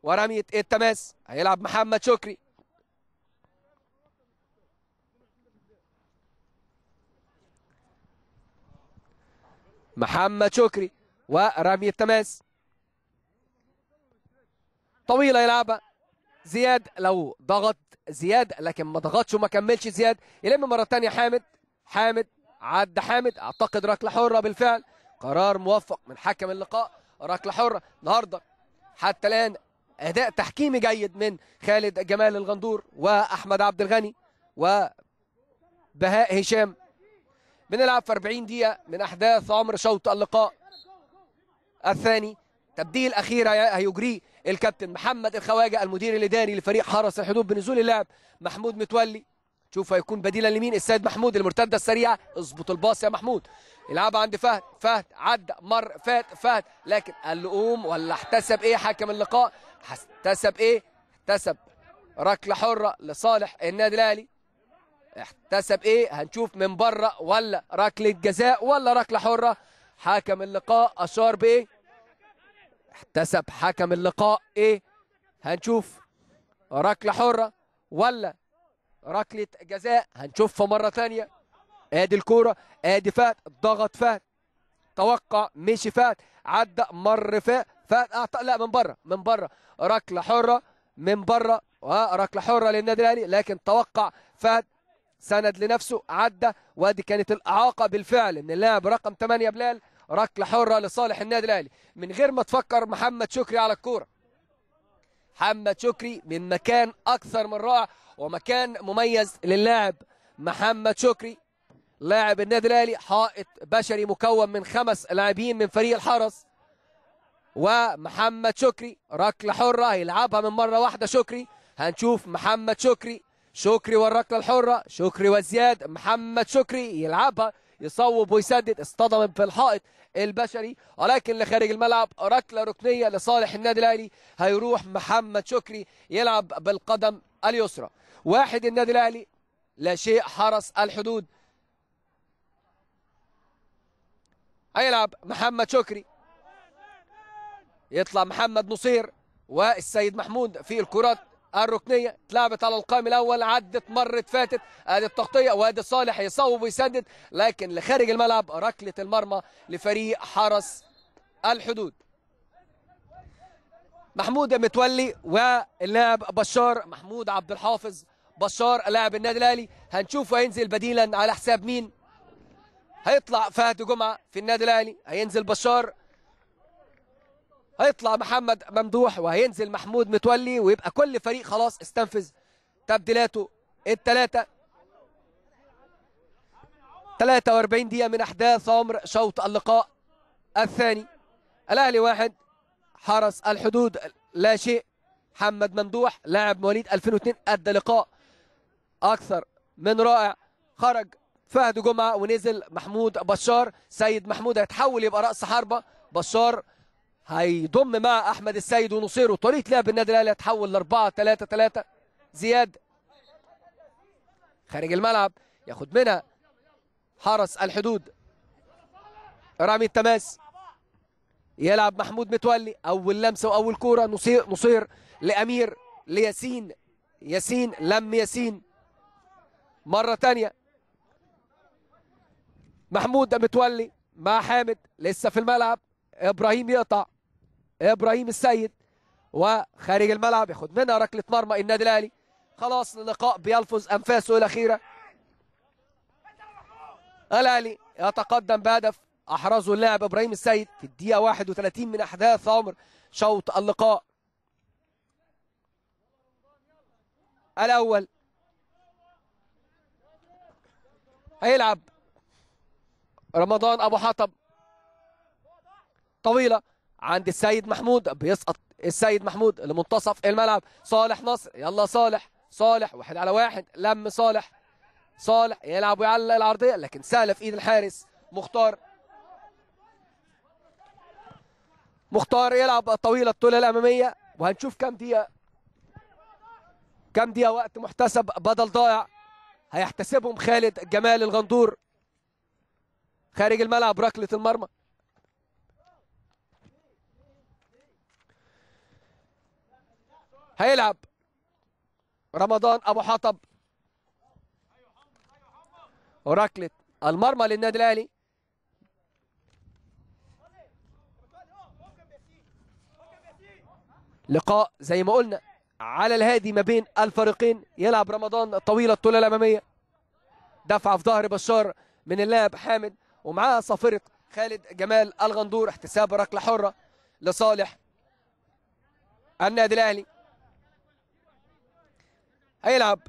ورمية إيه التماس هيلعب محمد شكري محمد شكري ورمي التماس طويلة يلعبها زياد لو ضغط زياد لكن ما ضغطش وما كملش زياد يلم مرة تانية حامد حامد عدى حامد اعتقد ركلة حرة بالفعل قرار موفق من حكم اللقاء ركلة حرة النهاردة حتى الآن أداء تحكيمي جيد من خالد جمال الغندور وأحمد عبد الغني وبهاء هشام بنلعب في 40 دقيقة من أحداث عمر شوط اللقاء الثاني تبديل أخير هيجريه الكابتن محمد الخواجة المدير الإداري لفريق حرس الحدود بنزول اللاعب محمود متولي شوف هيكون بديلا لمين السيد محمود المرتده السريعه اظبط الباص يا محمود العب عند فهد فهد عدى مر فات فهد لكن قال له قوم ولا احتسب ايه حكم اللقاء احتسب ايه احتسب ركله حره لصالح النادي الاهلي احتسب ايه هنشوف من بره ولا ركله جزاء ولا ركله حره حكم اللقاء اشار بايه احتسب حكم اللقاء ايه هنشوف ركله حره ولا ركله جزاء هنشوفها مره ثانيه ادي الكوره ادي فات ضغط فات توقع مشي فات عدى مر فات فات لا من بره من بره ركله حره من بره وركله آه، حره للنادي الاهلي لكن توقع فات سند لنفسه عدى وادي كانت الإعاقة بالفعل من اللاعب رقم 8 بلال ركلة حرة لصالح النادي الأهلي من غير ما تفكر محمد شكري على الكورة محمد شكري من مكان أكثر من رائع ومكان مميز للاعب محمد شكري لاعب النادي الأهلي حائط بشري مكون من خمس لاعبين من فريق الحرس ومحمد شكري ركلة حرة هيلعبها من مرة واحدة شكري هنشوف محمد شكري شكري والركله الحره شكري وزياد محمد شكري يلعبها يصوب ويسدد اصطدم في الحائط البشري ولكن لخارج الملعب ركله ركنيه لصالح النادي الاهلي هيروح محمد شكري يلعب بالقدم اليسرى واحد النادي الاهلي لا شيء حرس الحدود هيلعب محمد شكري يطلع محمد نصير والسيد محمود في الكرات الركنية اتلعبت على القائم الأول عدت مرت فاتت ادي التغطية وادي صالح يصوب ويسدد لكن لخارج الملعب ركلة المرمى لفريق حرس الحدود محمود متولي واللاعب بشار محمود عبد الحافظ بشار لاعب النادي الاهلي هنشوفه هينزل بديلا على حساب مين هيطلع فهد جمعه في النادي الاهلي هينزل بشار هيطلع محمد ممدوح وهينزل محمود متولي ويبقى كل فريق خلاص استنفذ تبديلاته الثلاثه 43 دقيقة من أحداث أمر شوط اللقاء الثاني الأهلي واحد حرس الحدود لا شيء محمد ممدوح لاعب مواليد 2002 أدى لقاء أكثر من رائع خرج فهد جمعة ونزل محمود بشار سيد محمود هيتحول يبقى رأس حربة بشار هيضم مع احمد السيد ونصيره طريقه لعب النادي الاهلي هتحول ل 4 3 3 زياد خارج الملعب ياخد منها حرس الحدود رامي التماس يلعب محمود متولي اول لمسه واول كوره نصير نصير لامير لياسين ياسين لم ياسين مره ثانيه محمود متولي مع حامد لسه في الملعب ابراهيم يقطع ابراهيم السيد وخارج الملعب ياخد منها ركله مرمى النادي الاهلي خلاص اللقاء بيلفظ انفاسه الاخيره الاهلي يتقدم بهدف احرزه اللاعب ابراهيم السيد في الدقيقه 31 من احداث عمر شوط اللقاء الاول هيلعب رمضان ابو حطب طويله عند السيد محمود بيسقط السيد محمود لمنتصف الملعب صالح نصر يلا صالح صالح واحد على واحد لم صالح صالح يلعب ويعلق العرضيه لكن سهله في ايد الحارس مختار مختار يلعب طويله الطوله الاماميه وهنشوف كام دقيقه كام دقيقه وقت محتسب بدل ضائع هيحتسبهم خالد جمال الغندور خارج الملعب ركله المرمى هيلعب رمضان ابو حطب ركلة المرمى للنادي الاهلي لقاء زي ما قلنا على الهادي ما بين الفريقين يلعب رمضان طويله الطول الاماميه دفعه في ظهر بشار من اللاعب حامد ومعاه صافره خالد جمال الغندور احتساب ركله حره لصالح النادي الاهلي هيلعب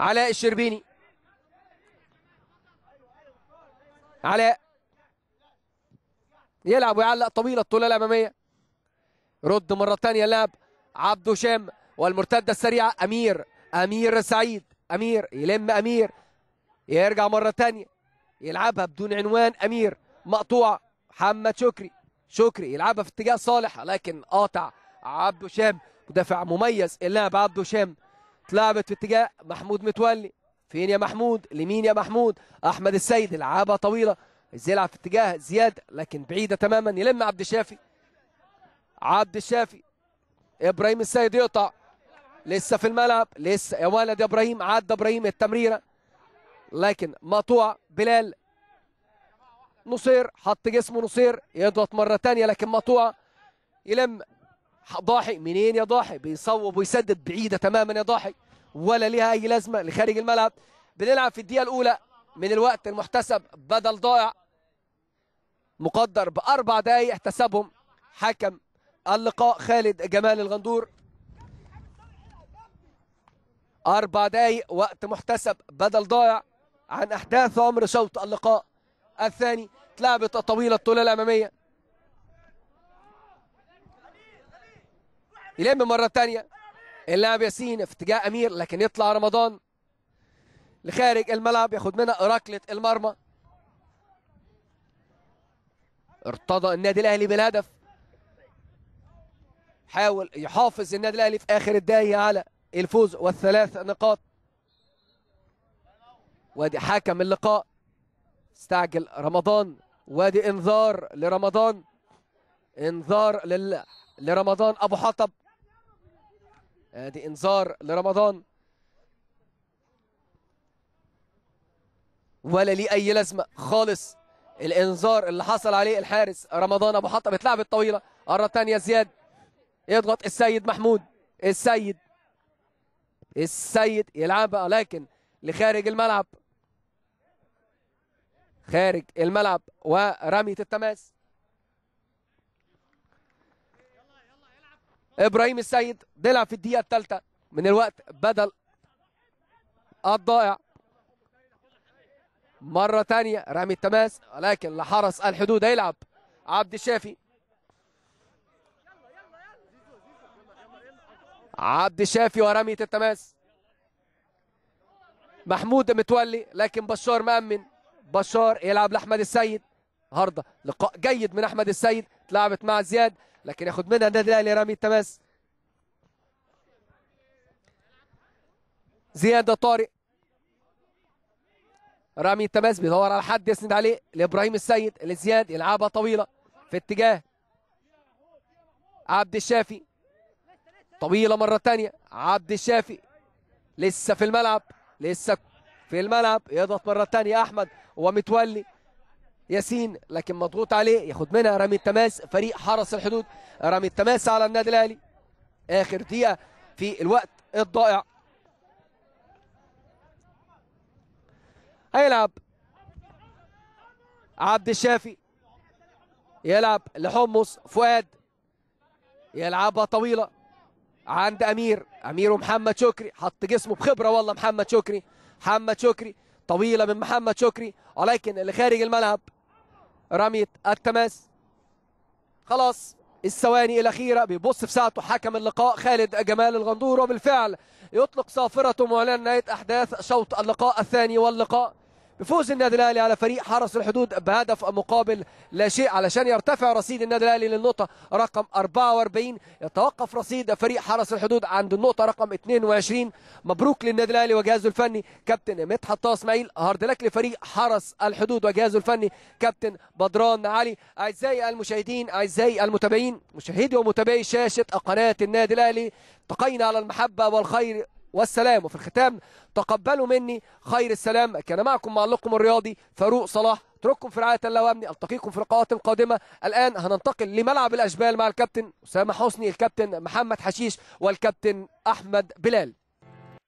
علاء الشربيني علاء يلعب ويعلق طويلة الطولة الأمامية رد مرة ثانية لعب عبده شام والمرتدة السريعة أمير أمير سعيد أمير يلم أمير يرجع مرة ثانية يلعبها بدون عنوان أمير مقطوعة محمد شكري شكري يلعبها في اتجاه صالح لكن قاطع عبد شام مدافع مميز اللاعب عبد شام اتلعبت في اتجاه محمود متولي فين يا محمود لمين يا محمود احمد السيد لعبها طويله عايز يلعب في اتجاه زياد لكن بعيده تماما يلم عبد الشافي عبد الشافي ابراهيم السيد يقطع لسه في الملعب لسه يا ولد يا ابراهيم عدى ابراهيم التمريره لكن مقطوع بلال نصير حط جسمه نصير يضغط مره ثانيه لكن مقطوعه يلم ضاحي منين يا ضاحي بيصوب ويسدد بعيده تماما يا ضاحي ولا ليها اي لازمه لخارج الملعب بنلعب في الدقيقه الاولى من الوقت المحتسب بدل ضائع مقدر باربع دقائق احتسبهم حكم اللقاء خالد جمال الغندور أربع دقايق وقت محتسب بدل ضايع عن أحداث عمر شوط اللقاء الثاني اتلعبت الطويلة الطولة الأمامية يلم مرة ثانية اللاعب ياسين في اتجاه أمير لكن يطلع رمضان لخارج الملعب ياخد منها ركلة المرمى ارتضى النادي الأهلي بالهدف حاول يحافظ النادي الأهلي في آخر الدقيقة على الفوز والثلاث نقاط وادي حكم اللقاء استعجل رمضان وادي انذار لرمضان انذار لل... لرمضان ابو حطب ادي انذار لرمضان ولا ليه اي لازمه خالص الانذار اللي حصل عليه الحارس رمضان ابو حطب اتلعب الطويله مره ثانيه زياد يضغط السيد محمود السيد السيد يلعبها لكن لخارج الملعب خارج الملعب ورمية التماس ابراهيم السيد بيلعب في الدقيقه الثالثه من الوقت بدل الضائع مره ثانيه رامي التماس لكن لحرس الحدود هيلعب عبد الشافي عبد الشافي ورميه التماس محمود متولي لكن بشار مأمن بشار يلعب لاحمد السيد النهارده لقاء جيد من احمد السيد اتلعبت مع زياد لكن ياخد منها النادي الاهلي رامي التماس زياد طارق رامي التماس بيدور على حد يسند عليه لابراهيم السيد لزياد يلعبها طويله في اتجاه عبد الشافي طويله مره ثانيه عبد الشافي لسه في الملعب لسه في الملعب يضغط مره ثانيه احمد ومتولي ياسين لكن مضغوط عليه ياخد منها رامي التماس فريق حرس الحدود رامي التماس على النادي الاهلي اخر دقيقه في الوقت الضائع هيلعب عبد الشافي يلعب لحمص فؤاد يلعبها طويله عند امير امير ومحمد شكري حط جسمه بخبره والله محمد شكري محمد شكري طويلة من محمد شكري ولكن اللي خارج الملعب رمية التماس خلاص الثواني الأخيرة بيبص في ساعته حكم اللقاء خالد جمال الغندور وبالفعل يطلق صافرة معلن نهاية أحداث شوط اللقاء الثاني واللقاء بفوز النادي الاهلي على فريق حرس الحدود بهدف مقابل لا شيء علشان يرتفع رصيد النادي الاهلي للنقطه رقم 44 يتوقف رصيد فريق حرس الحدود عند النقطه رقم 22 مبروك للنادي الاهلي وجهازه الفني كابتن مدحت طه اسماعيل هارد لك لفريق حرس الحدود وجهازه الفني كابتن بدران علي اعزائي المشاهدين اعزائي المتابعين مشاهدي ومتابعي شاشه قناه النادي الاهلي التقينا على المحبه والخير والسلام وفي الختام تقبلوا مني خير السلام كان معكم معلقكم الرياضي فاروق صلاح اترككم في رعاية الله وامني التقيكم في لقاءات قادمة الآن هننتقل لملعب الأشبال مع الكابتن أسامة حسني الكابتن محمد حشيش والكابتن أحمد بلال